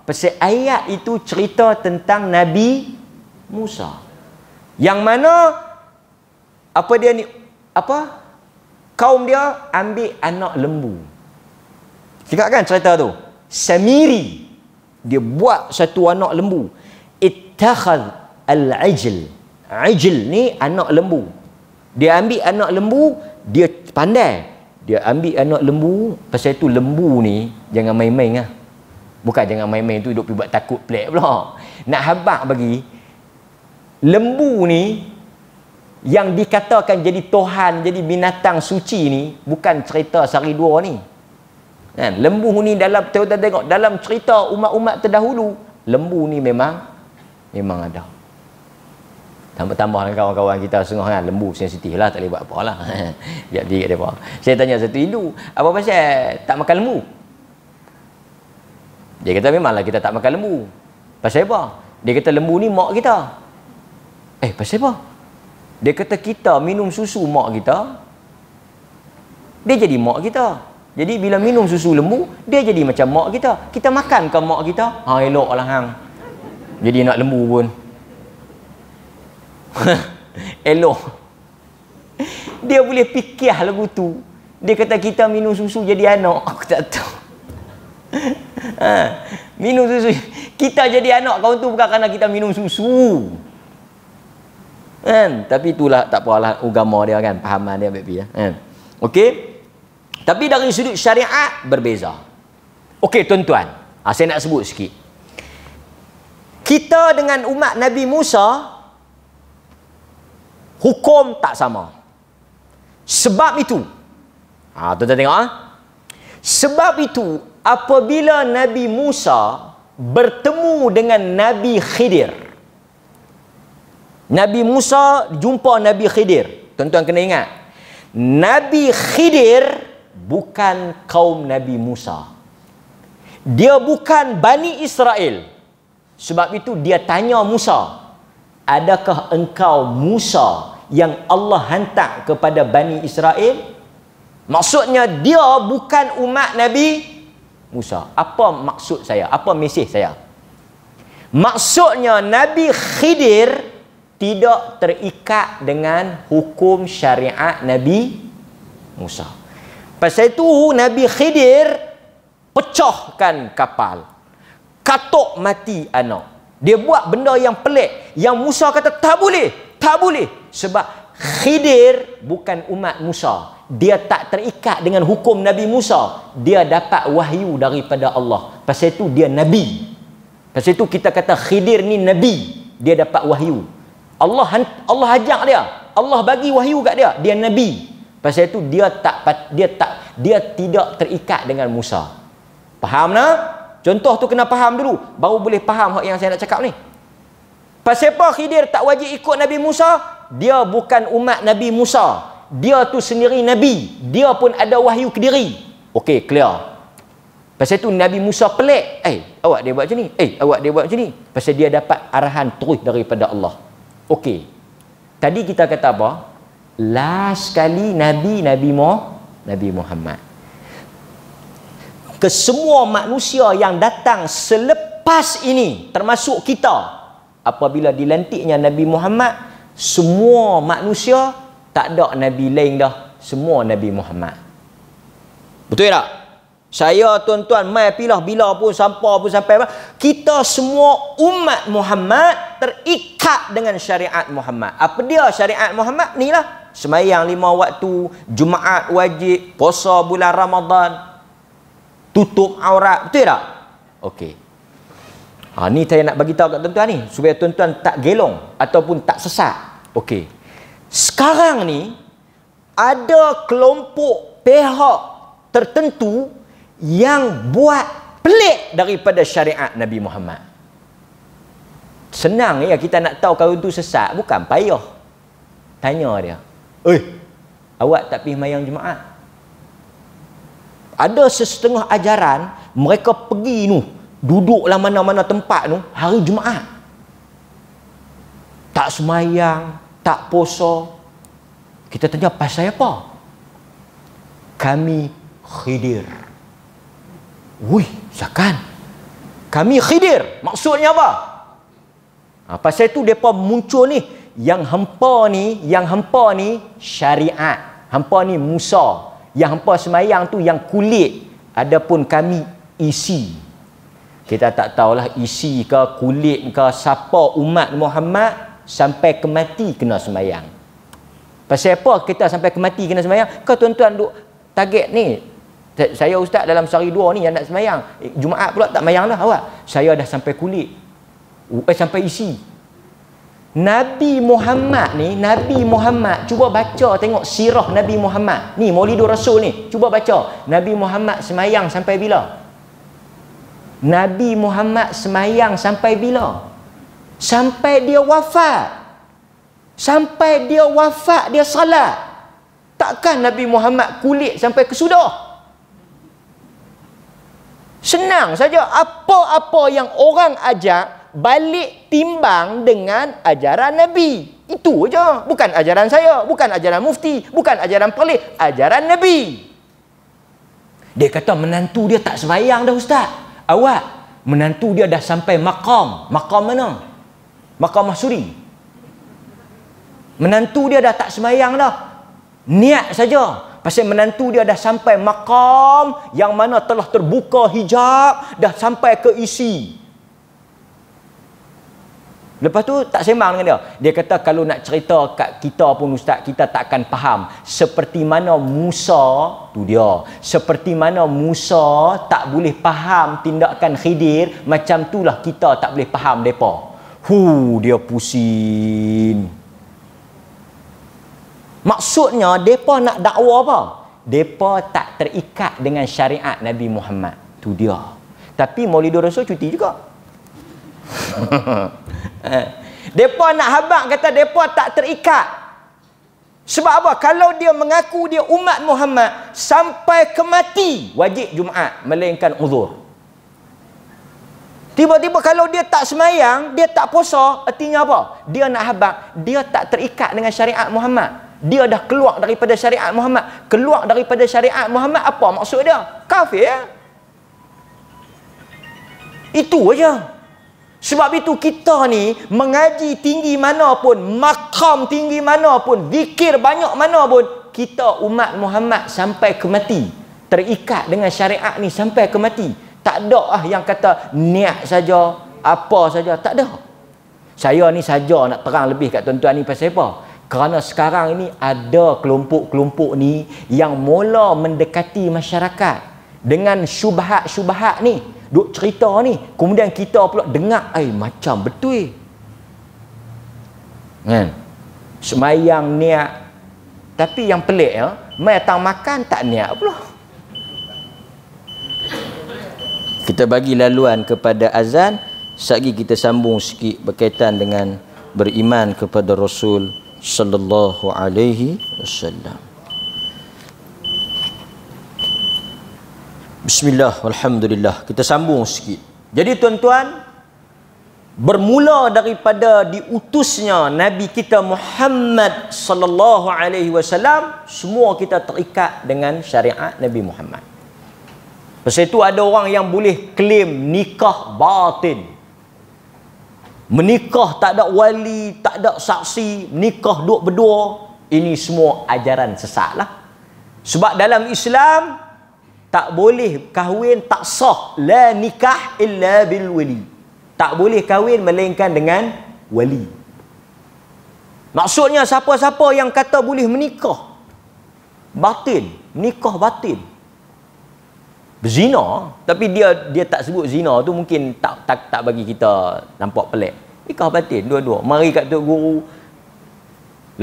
pasal ayat itu cerita tentang Nabi Musa yang mana apa dia ni apa kaum dia ambil anak lembu cakap kan cerita tu Samiri dia buat satu anak lembu ittakhad al-ajl ajl ni anak lembu dia ambil anak lembu dia pandai dia ambil anak lembu pasal itu lembu ni jangan main-main lah bukan jangan main-main tu hidup pergi buat takut pelik pula nak habak bagi lembu ni yang dikatakan jadi Tuhan jadi binatang suci ni bukan cerita sehari dua ni kan lembu ni dalam tuan-tuan tengok dalam cerita umat-umat terdahulu lembu ni memang memang ada tambah-tambah kawan-kawan kita sungguh kan lembu sensitif lah tak boleh buat apalah *laughs* biar diri kat depa saya tanya satu Hindu apa pasal tak makan lembu dia kata memanglah kita tak makan lembu pasal apa dia kata lembu ni mak kita eh pasal apa dia kata kita minum susu mak kita dia jadi mak kita jadi bila minum susu lembu, dia jadi macam mak kita. Kita makan ke mak kita? Ha elok lah, hang. Jadi nak lembu pun. *laughs* elok. Dia boleh fikir lagu tu. Dia kata kita minum susu jadi anak. Aku tak tahu. *laughs* ha, minum susu. Kita jadi anak kau tu bukan kerana kita minum susu. Kan? Tapi itulah tak apalah agama dia kan. Pahaman dia baik-baik. Kan? Okey? Tapi dari sudut syariat berbeza. Okey tuan-tuan, ha, saya nak sebut sikit. Kita dengan umat Nabi Musa hukum tak sama. Sebab itu. Ha tuan-tuan tengok ah. Ha? Sebab itu apabila Nabi Musa bertemu dengan Nabi Khidir. Nabi Musa jumpa Nabi Khidir. Tuan-tuan kena ingat. Nabi Khidir bukan kaum Nabi Musa. Dia bukan Bani Israel. Sebab itu dia tanya Musa, adakah engkau Musa yang Allah hantar kepada Bani Israel? Maksudnya dia bukan umat Nabi Musa. Apa maksud saya? Apa mesej saya? Maksudnya Nabi Khidir tidak terikat dengan hukum syariat Nabi Musa. Pasal itu Nabi Khidir pecahkan kapal. Katuk mati anak. Dia buat benda yang pelik. Yang Musa kata tak boleh. Tak boleh. Sebab Khidir bukan umat Musa. Dia tak terikat dengan hukum Nabi Musa. Dia dapat wahyu daripada Allah. Pasal itu dia Nabi. Pasal itu kita kata Khidir ni Nabi. Dia dapat wahyu. Allah Allah ajak dia. Allah bagi wahyu kat dia. Dia Nabi. Pasal itu dia tak dia tak dia tidak terikat dengan Musa. Faham nah? Contoh tu kena faham dulu baru boleh faham hak yang saya nak cakap ni. Pasal apa Khidir tak wajib ikut Nabi Musa? Dia bukan umat Nabi Musa. Dia tu sendiri Nabi. Dia pun ada wahyu ke diri. Okey, clear. Pasal tu Nabi Musa pelik. Eh, awak dia buat macam ni. Eh, awak dia buat macam ni. Pasal dia dapat arahan terus daripada Allah. Okey. Tadi kita kata apa? last kali Nabi Nabi Nabi Muhammad kesemua manusia yang datang selepas ini termasuk kita apabila dilantiknya Nabi Muhammad semua manusia tak ada Nabi lain dah semua Nabi Muhammad betul tak? saya tuan-tuan mai pilah bila pun sampai pun sampai kita semua umat Muhammad terikat dengan syariat Muhammad apa dia syariat Muhammad? ni lah semayang lima waktu, Jumaat wajib, puasa bulan Ramadan, tutup aurat, betul tak? Okey. Ha, ni saya nak bagi tahu kat tuan-tuan ni, supaya tuan-tuan tak gelong ataupun tak sesat. Okey. Sekarang ni, ada kelompok pihak tertentu yang buat pelik daripada syariat Nabi Muhammad. Senang ya kita nak tahu kalau itu sesat. Bukan payah. Tanya dia. Eh, awak tak pergi mayang jemaat. Ada sesetengah ajaran, mereka pergi tu, duduklah mana-mana tempat tu, hari jemaat. Tak semayang, tak poso. Kita tanya, pasal apa? Kami khidir. Wuih, sakan. Kami khidir. Maksudnya apa? Ha, pasal itu, mereka muncul ni, yang hampa ni yang hampa ni syariat hampa ni Musa yang hampa semayang tu yang kulit adapun kami isi kita tak tahulah isi ke kulit ke siapa umat Muhammad sampai kemati kena semayang pasal apa kita sampai kemati kena semayang ke tuan-tuan duk target ni saya ustaz dalam sehari dua ni yang nak semayang eh, Jumaat pula tak mayang lah awak saya dah sampai kulit eh sampai isi Nabi Muhammad ni Nabi Muhammad cuba baca tengok sirah Nabi Muhammad ni maulidur rasul ni cuba baca Nabi Muhammad semayang sampai bila Nabi Muhammad semayang sampai bila sampai dia wafat sampai dia wafat dia salat takkan Nabi Muhammad kulit sampai kesudah senang saja apa-apa yang orang ajak balik timbang dengan ajaran Nabi. Itu aja. Bukan ajaran saya, bukan ajaran mufti, bukan ajaran pelik, ajaran Nabi. Dia kata menantu dia tak sembahyang dah ustaz. Awak menantu dia dah sampai makam, makam mana? makam Mahsuri. Menantu dia dah tak sembahyang dah. Niat saja. Pasal menantu dia dah sampai makam yang mana telah terbuka hijab, dah sampai ke isi. Lepas tu tak sembang dengan dia. Dia kata kalau nak cerita kat kita pun ustaz, kita takkan akan faham seperti mana Musa tu dia. Seperti mana Musa tak boleh faham tindakan Khidir, macam itulah kita tak boleh faham depa. Hu, dia pusing. Maksudnya depa nak dakwa apa? Depa tak terikat dengan syariat Nabi Muhammad. Tu dia. Tapi Maulidur Rasul cuti juga. *laughs* Depa nak habaq kata depa tak terikat. Sebab apa? Kalau dia mengaku dia umat Muhammad sampai ke mati wajib Jumaat melainkan uzur. Tiba-tiba kalau dia tak semayang, dia tak puasa, artinya apa? Dia nak habaq, dia tak terikat dengan syariat Muhammad. Dia dah keluar daripada syariat Muhammad. Keluar daripada syariat Muhammad apa maksud dia? Kafir. Itu aja. Sebab itu kita ni mengaji tinggi mana pun, makam tinggi mana pun, zikir banyak mana pun, kita umat Muhammad sampai ke mati terikat dengan syariat ni sampai ke mati. Tak ada ah yang kata niat saja, apa saja tak ada. Saya ni saja nak terang lebih kat tuan-tuan ni pasal apa? Kerana sekarang ini ada kelompok-kelompok ni yang mula mendekati masyarakat dengan syubhat-syubhat ni duk cerita ni kemudian kita pula dengar ai macam betul kan semayang niat tapi yang pelik ya mai tang makan tak niat pula kita bagi laluan kepada azan sekali kita sambung sikit berkaitan dengan beriman kepada Rasul sallallahu alaihi wasallam Bismillah, Alhamdulillah. Kita sambung sikit. Jadi tuan-tuan, bermula daripada diutusnya Nabi kita Muhammad sallallahu alaihi wasallam, semua kita terikat dengan syariat Nabi Muhammad. Sebab itu ada orang yang boleh klaim nikah batin. Menikah tak ada wali, tak ada saksi, nikah duduk berdua. Ini semua ajaran sesat lah. Sebab dalam Islam, tak boleh kahwin tak sah la nikah illa bil wali tak boleh kahwin melainkan dengan wali maksudnya siapa-siapa yang kata boleh menikah batin nikah batin berzina tapi dia dia tak sebut zina tu mungkin tak tak tak bagi kita nampak pelik nikah batin dua-dua mari kat tok guru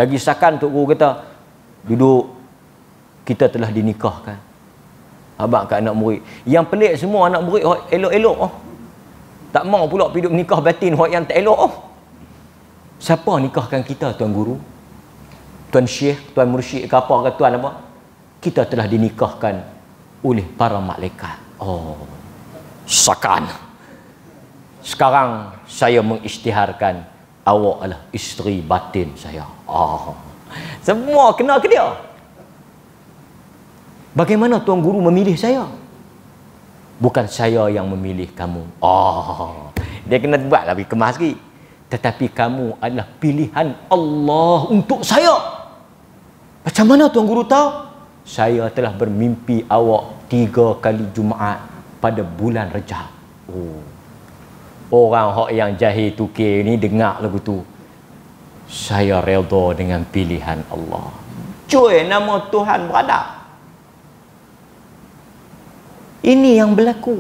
lagi sakan tok guru kata duduk kita telah dinikahkan abang kat anak murid yang pelik semua anak murid elok-elok oh. tak mau pula pergi duduk nikah batin orang yang tak elok oh. siapa nikahkan kita tuan guru tuan syekh tuan mursyid ke apa ke tuan apa kita telah dinikahkan oleh para malaikat oh sakan sekarang saya mengisytiharkan awak adalah isteri batin saya oh semua kena ke dia Bagaimana tuan guru memilih saya? Bukan saya yang memilih kamu. Oh, dia kena buat lebih kemas lagi. Tetapi kamu adalah pilihan Allah untuk saya. Macam mana tuan guru tahu? Saya telah bermimpi awak tiga kali Jumaat pada bulan Rejab. Oh. Orang hak yang jahil tukir ni dengar lagu tu. Saya redha dengan pilihan Allah. Cuy, nama Tuhan beradab. Ini yang berlaku.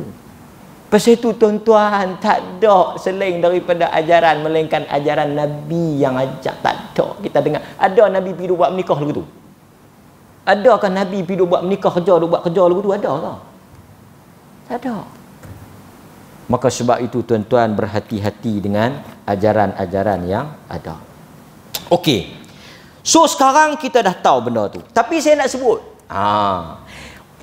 Pasal itu tuan-tuan tak ada seling daripada ajaran melainkan ajaran Nabi yang ajak. Tak ada. Kita dengar. Ada Nabi pergi buat menikah lagu tu? Adakah Nabi pergi buat menikah kerja, buat kerja lagu tu? Adakah? Tak ada. Maka sebab itu tuan-tuan berhati-hati dengan ajaran-ajaran yang ada. Okey. So sekarang kita dah tahu benda tu. Tapi saya nak sebut. Ah.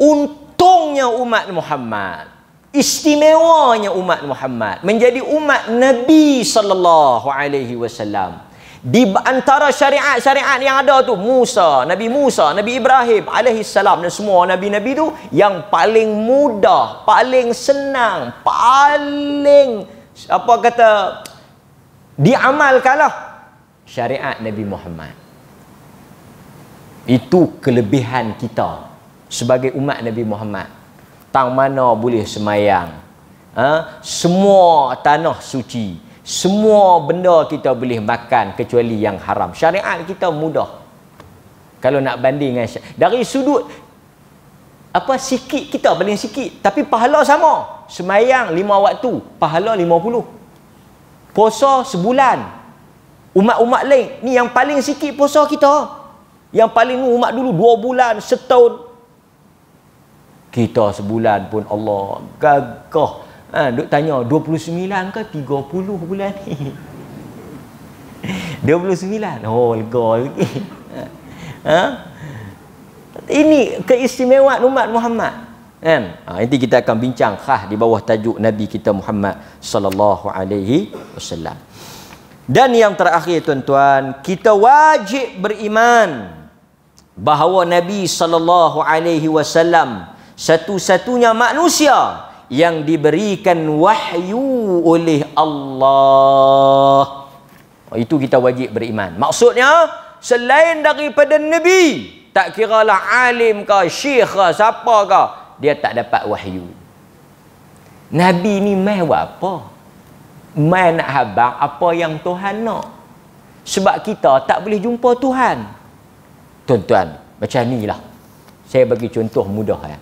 Untuk untungnya umat Muhammad istimewanya umat Muhammad menjadi umat Nabi sallallahu alaihi wasallam di antara syariat-syariat yang ada tu Musa, Nabi Musa, Nabi Ibrahim alaihi salam dan semua nabi-nabi tu yang paling mudah, paling senang, paling apa kata diamalkan lah syariat Nabi Muhammad. Itu kelebihan kita sebagai umat Nabi Muhammad tang mana boleh semayang ha? semua tanah suci semua benda kita boleh makan kecuali yang haram syariat kita mudah kalau nak banding dengan syariat. dari sudut apa sikit kita paling sikit tapi pahala sama semayang lima waktu pahala lima puluh puasa sebulan umat-umat lain ni yang paling sikit puasa kita yang paling umat dulu dua bulan setahun kita sebulan pun Allah gagah ha, duk tanya 29 ke 30 bulan ni 29 *laughs* oh lega lagi ha? ha? ini keistimewaan umat Muhammad kan ha, nanti kita akan bincang khas di bawah tajuk Nabi kita Muhammad sallallahu alaihi wasallam dan yang terakhir tuan-tuan kita wajib beriman bahawa Nabi sallallahu alaihi wasallam satu-satunya manusia yang diberikan wahyu oleh Allah. Itu kita wajib beriman. Maksudnya selain daripada nabi, tak kira lah alim kah, syekh kah, siapa ke, dia tak dapat wahyu. Nabi ni mai apa? Mai nak habaq apa yang Tuhan nak. Sebab kita tak boleh jumpa Tuhan. Tuan-tuan, macam inilah. Saya bagi contoh mudah ya.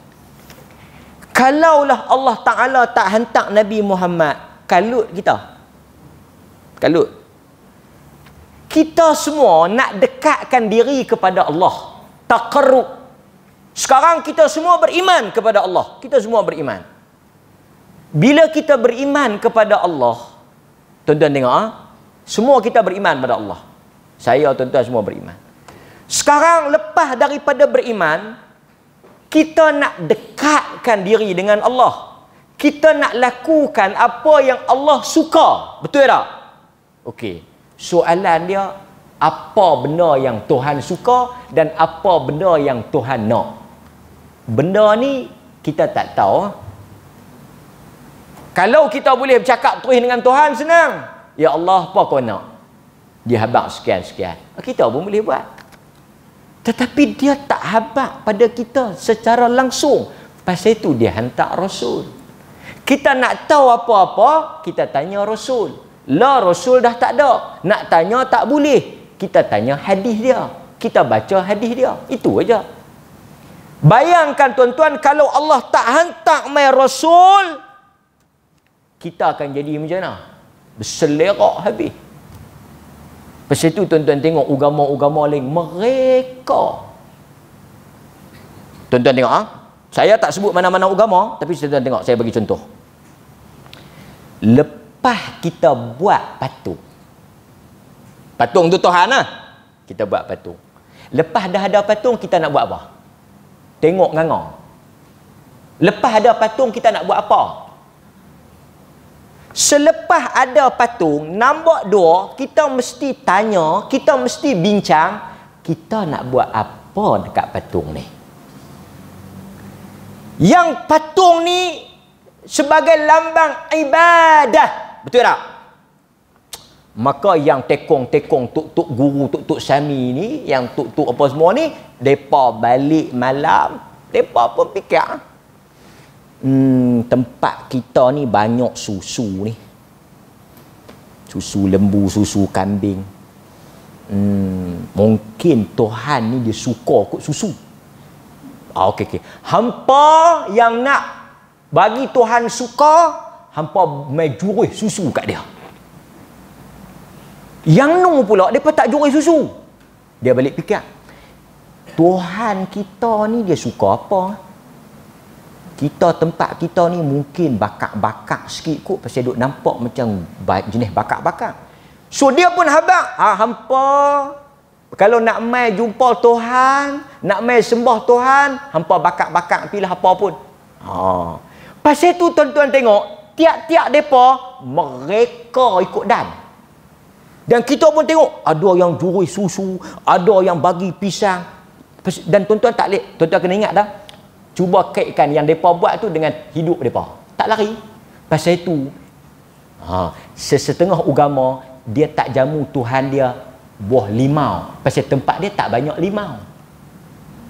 Kalaulah Allah Ta'ala tak hantar Nabi Muhammad, kalut kita. Kalut. Kita semua nak dekatkan diri kepada Allah. Taqarruq. Sekarang kita semua beriman kepada Allah. Kita semua beriman. Bila kita beriman kepada Allah, tuan-tuan tengok ha? semua kita beriman kepada Allah. Saya tuan-tuan semua beriman. Sekarang lepas daripada beriman, kita nak dekatkan diri dengan Allah. Kita nak lakukan apa yang Allah suka. Betul tak? Okey. Soalan dia, apa benda yang Tuhan suka dan apa benda yang Tuhan nak? Benda ni kita tak tahu. Kalau kita boleh bercakap terus dengan Tuhan senang. Ya Allah, apa kau nak? Dia habaq sekian-sekian. Kita pun boleh buat. Tetapi dia tak habak pada kita secara langsung. Pasal itu dia hantar Rasul. Kita nak tahu apa-apa, kita tanya Rasul. lah Rasul dah tak ada. Nak tanya tak boleh. Kita tanya hadis dia. Kita baca hadis dia. Itu aja. Bayangkan tuan-tuan kalau Allah tak hantar mai Rasul, kita akan jadi macam mana? Berselerak habis. Lepas itu tuan-tuan tengok ugama-ugama lain mereka. Tuan-tuan tengok ah. Ha? Saya tak sebut mana-mana ugama tapi tuan-tuan tengok saya bagi contoh. Lepas kita buat patung. Patung tu Tuhan lah. Kita buat patung. Lepas dah ada patung kita nak buat apa? Tengok nganga. Lepas ada patung kita nak buat apa? selepas ada patung nombor dua kita mesti tanya kita mesti bincang kita nak buat apa dekat patung ni yang patung ni sebagai lambang ibadah betul tak maka yang tekong-tekong tuk-tuk guru tuk-tuk sami ni yang tuk-tuk apa semua ni depa balik malam depa pun fikir ah, hmm, tempat kita ni banyak susu ni susu lembu susu kambing hmm, mungkin Tuhan ni dia suka kot susu ah, okey okey hampa yang nak bagi Tuhan suka hampa mai jurih susu kat dia yang nu pula depa tak jurih susu dia balik fikir Tuhan kita ni dia suka apa? kita tempat kita ni mungkin bakak-bakak sikit kot pasal duk nampak macam jenis bakak-bakak so dia pun habak ah ha, hampa kalau nak mai jumpa Tuhan nak mai sembah Tuhan hampa bakak-bakak pilih apa pun ha pasal tu tuan-tuan tengok tiap-tiap depa mereka ikut dan dan kita pun tengok ada yang jurui susu ada yang bagi pisang dan tuan-tuan tak leh tuan-tuan kena ingat dah cuba kaitkan yang mereka buat tu dengan hidup mereka tak lari pasal itu ha, sesetengah agama dia tak jamu Tuhan dia buah limau pasal tempat dia tak banyak limau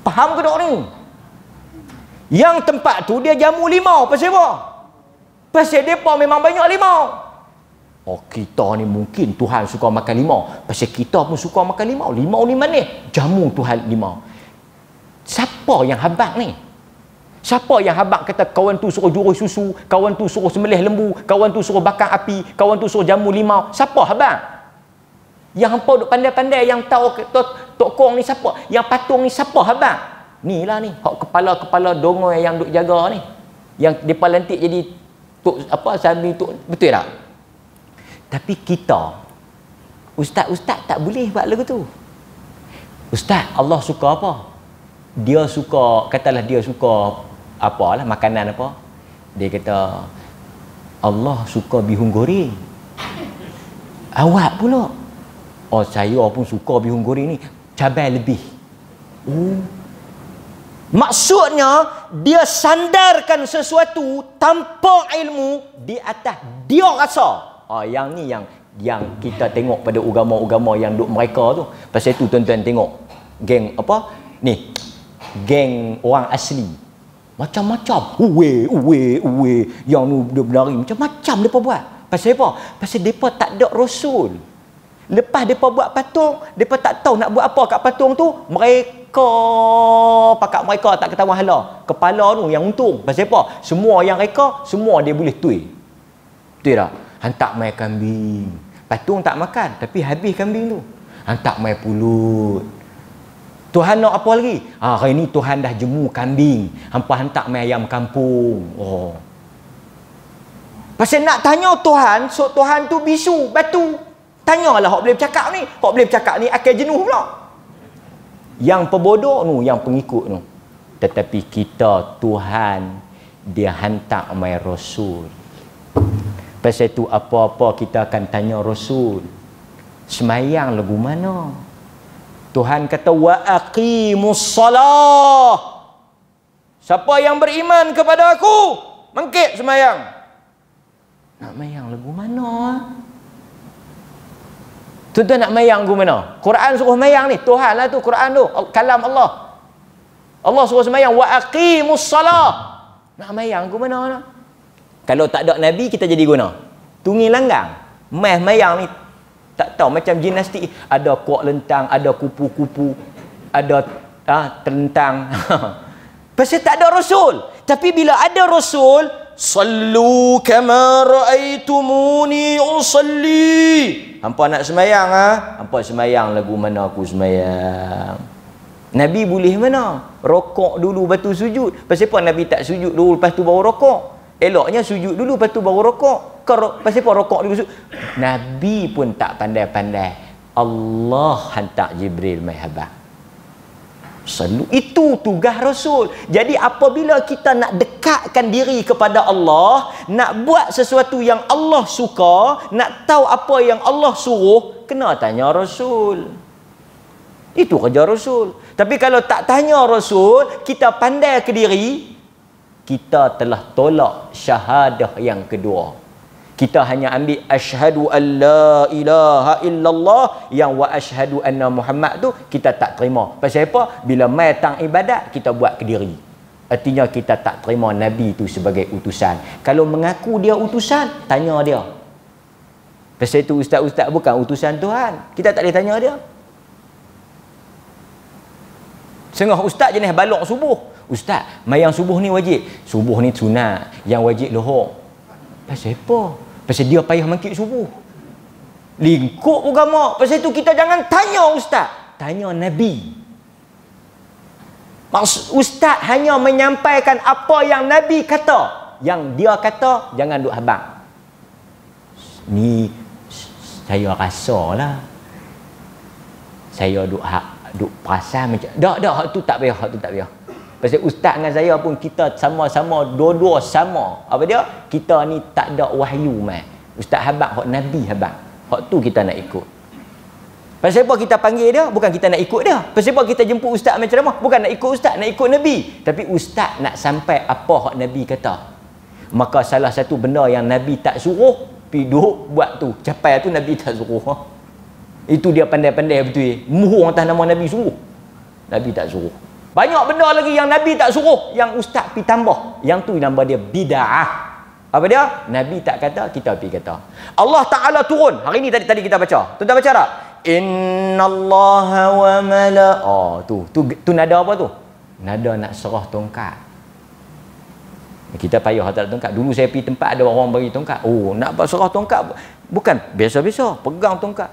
faham ke tak ni yang tempat tu dia jamu limau pasal apa pasal mereka memang banyak limau Oh kita ni mungkin Tuhan suka makan limau Pasal kita pun suka makan limau Limau ni mana? Jamu Tuhan limau Siapa yang habang ni? Siapa yang habak kata kawan tu suruh jurus susu, kawan tu suruh semelih lembu, kawan tu suruh bakar api, kawan tu suruh jamu limau? Siapa habak? Yang hampa duk pandai-pandai yang tahu tok tokong ni siapa? Yang patung ni siapa habak? Ni lah ni, hak kepala-kepala dongoi yang duk jaga ni. Yang depa lantik jadi tok apa sami tok betul tak? Tapi kita ustaz-ustaz tak boleh buat lagu tu. Ustaz, Allah suka apa? Dia suka, katalah dia suka apa lah makanan apa dia kata Allah suka bihun goreng awak pula oh saya pun suka bihun goreng ni cabai lebih oh. maksudnya dia sandarkan sesuatu tanpa ilmu di atas dia rasa oh, yang ni yang yang kita tengok pada agama-agama yang duk mereka tu pasal tu tuan-tuan tengok geng apa ni geng orang asli macam-macam. Uwe, uwe, uwe. Yang ni dia berdari. Macam-macam mereka buat. Pasal apa? Pasal mereka tak ada Rasul. Lepas mereka buat patung, mereka tak tahu nak buat apa kat patung tu. Mereka, pakat mereka tak ketahuan hala. Kepala tu yang untung. Pasal apa? Semua yang reka, semua dia boleh tui. Betul tak? Hantar main kambing. Patung tak makan, tapi habis kambing tu. Hantar main pulut. Tuhan nak apa lagi? Ha, hari ni Tuhan dah jemu kambing. Hampa hantar main ayam kampung. Oh. Pasal nak tanya Tuhan, so Tuhan tu bisu, batu. Tanyalah hok boleh bercakap ni. Hok boleh bercakap ni akan jenuh pula. Yang pebodoh tu, yang pengikut tu. Tetapi kita Tuhan dia hantar mai rasul. Pasal tu apa-apa kita akan tanya rasul. Semayang lagu mana? Tuhan kata wa aqimus salah. Siapa yang beriman kepada aku, mengkit semayang. Nak mayang lagu mana? Ah? Tuan-tuan nak mayang lagu mana? Quran suruh mayang ni. Tuhan lah tu Quran tu. Oh, kalam Allah. Allah suruh semayang. Wa aqimus salah. Nak mayang lagu mana? Kalau tak ada Nabi, kita jadi guna. Tungi langgang. Meh mayang ni tak tahu macam ginastik ada kuak lentang ada kupu-kupu ada ah ha, terlentang *laughs* pasal tak ada rasul tapi bila ada rasul sallu kama raaitumuni usalli hampa nak semayang ah ha? hampa semayang lagu mana aku semayang Nabi boleh mana? Rokok dulu batu sujud. Pasal apa Nabi tak sujud dulu lepas tu baru rokok? Eloknya sujud dulu lepas tu baru rokok. Kau pasal apa rokok dulu? Nabi pun tak pandai-pandai. Allah hantar Jibril mai habaq. Selalu itu tugas Rasul. Jadi apabila kita nak dekatkan diri kepada Allah, nak buat sesuatu yang Allah suka, nak tahu apa yang Allah suruh, kena tanya Rasul. Itu kerja Rasul. Tapi kalau tak tanya Rasul, kita pandai ke diri, kita telah tolak syahadah yang kedua kita hanya ambil asyhadu an ilaha illallah yang wa asyhadu anna muhammad tu kita tak terima pasal apa bila mai tang ibadat kita buat kediri artinya kita tak terima nabi tu sebagai utusan kalau mengaku dia utusan tanya dia pasal itu ustaz-ustaz bukan utusan tuhan kita tak boleh tanya dia Sengah ustaz jenis balok subuh. Ustaz, mayang subuh ni wajib. Subuh ni sunat. Yang wajib lohok. Pasal apa? Pasal dia payah mangkit subuh. Lingkup agama. Pasal itu kita jangan tanya ustaz. Tanya Nabi. Maksud, ustaz hanya menyampaikan apa yang Nabi kata. Yang dia kata, jangan duduk habang. Ni saya rasa lah. Saya duduk, duduk ha, perasan macam. Dah, dah. tu tak payah. tu tak payah. Pasal ustaz dengan saya pun kita sama-sama dua-dua sama. Apa dia? Kita ni tak ada wahyu mai. Ustaz habaq hok nabi habaq. Hok tu kita nak ikut. Pasal apa kita panggil dia? Bukan kita nak ikut dia. Pasal apa kita jemput ustaz macam ceramah? Bukan nak ikut ustaz, nak ikut nabi. Tapi ustaz nak sampai apa hok nabi kata. Maka salah satu benda yang nabi tak suruh pi duk buat tu. Capai tu nabi tak suruh. Itu dia pandai-pandai betul. Muhu orang tak nama nabi suruh. Nabi tak suruh. Banyak benda lagi yang Nabi tak suruh. Yang ustaz pergi tambah. Yang tu nama dia bida'ah. Apa dia? Nabi tak kata, kita pergi kata. Allah Ta'ala turun. Hari ni tadi tadi kita baca. Tuan-tuan baca tak? Inna Allah wa mala... Oh, tu. tu. Tu nada apa tu? Nada nak serah tongkat. Kita payah tak tongkat. Dulu saya pergi tempat ada orang bagi tongkat. Oh, nak serah tongkat. Bukan. Biasa-biasa. Pegang tongkat.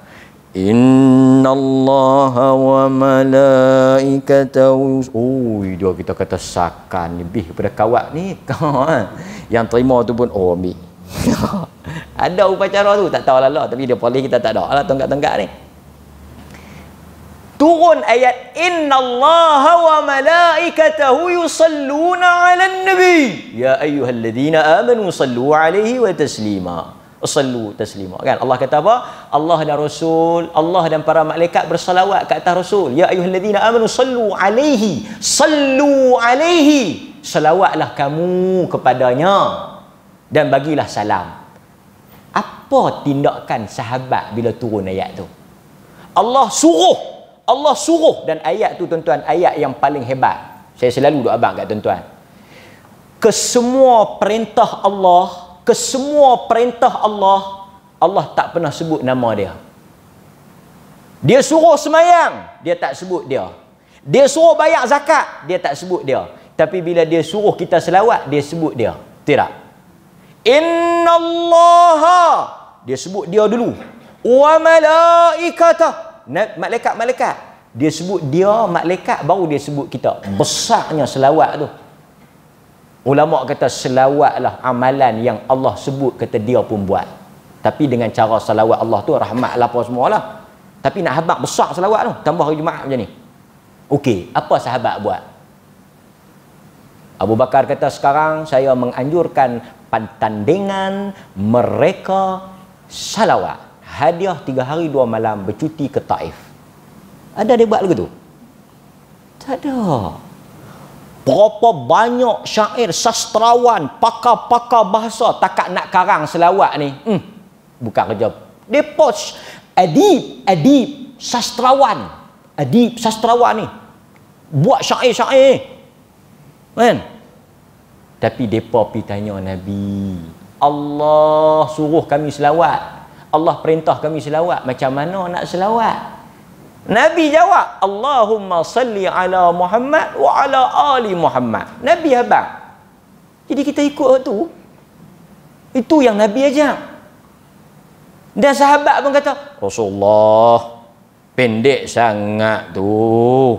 إن wa وملائكته أوي دو kita kata sakan lebih daripada kawat ni *laughs* yang terima tu pun oh ambil *laughs* ada upacara tu tak tahu lah, lah. tapi dia boleh kita tak tahu lah tonggak-tonggak ni turun ayat inna allaha wa malaikatahu yusalluna ala nabi ya ayuhal ayyuhalladhina amanu sallu alaihi wa taslima Sallu taslima. Kan? Allah kata apa? Allah dan Rasul, Allah dan para malaikat bersalawat ke atas Rasul. Ya ayuhalladzina amanu sallu alaihi. Sallu alaihi. Salawatlah kamu kepadanya. Dan bagilah salam. Apa tindakan sahabat bila turun ayat tu? Allah suruh. Allah suruh. Dan ayat tu tuan-tuan, ayat yang paling hebat. Saya selalu doa abang kat tuan-tuan. Kesemua perintah Allah, kesemua perintah Allah Allah tak pernah sebut nama dia dia suruh semayang dia tak sebut dia dia suruh bayar zakat dia tak sebut dia tapi bila dia suruh kita selawat dia sebut dia tidak inna Allah dia sebut dia dulu wa malaikata malaikat-malaikat dia sebut dia malaikat baru dia sebut kita besarnya selawat tu Ulama kata selawatlah amalan yang Allah sebut kata dia pun buat. Tapi dengan cara selawat Allah tu rahmat lah apa lah. Tapi nak habaq besar selawat tu tambah hari Jumaat macam ni. Okey, apa sahabat buat? Abu Bakar kata sekarang saya menganjurkan pantandingan mereka selawat Hadiah tiga hari dua malam bercuti ke Taif. Ada dia buat lagu tu? Tak ada berapa banyak syair sastrawan pakar-pakar bahasa takat nak karang selawat ni hmm bukan kerja depa adib adib sastrawan adib sastrawan ni buat syair-syair kan tapi depa pi tanya nabi Allah suruh kami selawat Allah perintah kami selawat macam mana nak selawat Nabi jawab, Allahumma salli ala Muhammad wa ala ali Muhammad. Nabi habang. Jadi kita ikut tu. Itu yang Nabi ajak. Dan sahabat pun kata, Rasulullah, pendek sangat tu.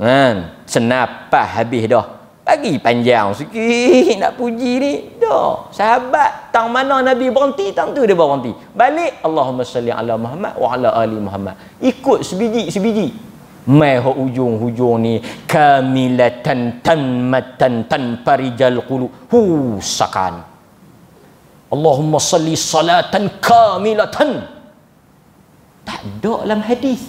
Kan? Senapah habis dah bagi panjang sikit nak puji ni dah sahabat tang mana nabi berhenti tang tu dia berhenti balik Allahumma salli ala Muhammad wa ala ali Muhammad ikut sebiji sebiji mai ho ujung hujung ni kamilatan tanmatan tan parijal qulu hu sakan Allahumma salli salatan kamilatan tak ada dalam hadis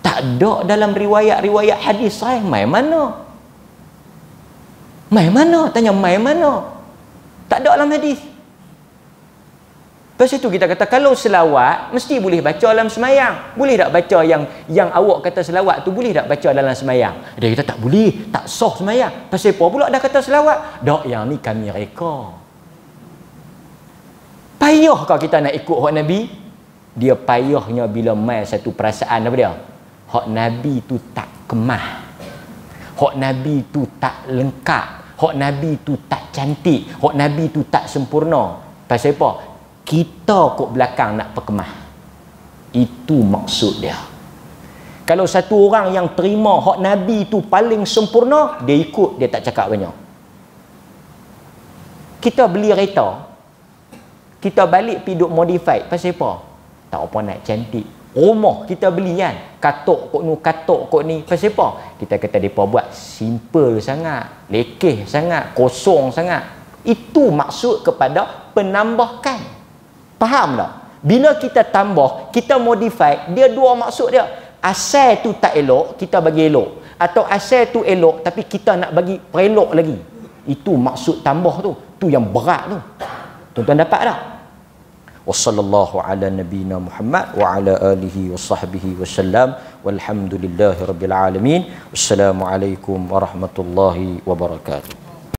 tak ada dalam riwayat-riwayat hadis sahih mai mana Mai mana? Tanya mai mana? Tak ada dalam hadis. Lepas tu kita kata kalau selawat mesti boleh baca dalam semayang. Boleh tak baca yang yang awak kata selawat tu boleh tak baca dalam semayang? Dia kata tak boleh, tak sah semayang. Pasal apa pula dah kata selawat? Dak yang ni kami reka. Payah kau kita nak ikut hak Nabi? Dia payahnya bila mai satu perasaan apa dia? Hak Nabi tu tak kemah. Hak Nabi tu tak lengkap hok nabi tu tak cantik hok nabi tu tak sempurna pasal apa kita kok belakang nak perkemah itu maksud dia kalau satu orang yang terima hok nabi tu paling sempurna dia ikut dia tak cakap banyak kita beli kereta kita balik pergi duk modified pasal apa tak apa nak cantik rumah kita beli kan katuk kok nu katuk kok ni pasal apa kita kata depa buat simple sangat lekeh sangat kosong sangat itu maksud kepada penambahkan faham tak bila kita tambah kita modify dia dua maksud dia asal tu tak elok kita bagi elok atau asal tu elok tapi kita nak bagi perelok lagi itu maksud tambah tu tu yang berat tu tuan-tuan dapat tak Wassallallahu ala nabina Muhammad wa ala alihi wa sahbihi wa sallam. Walhamdulillahi rabbil alamin. Wassalamualaikum warahmatullahi wabarakatuh.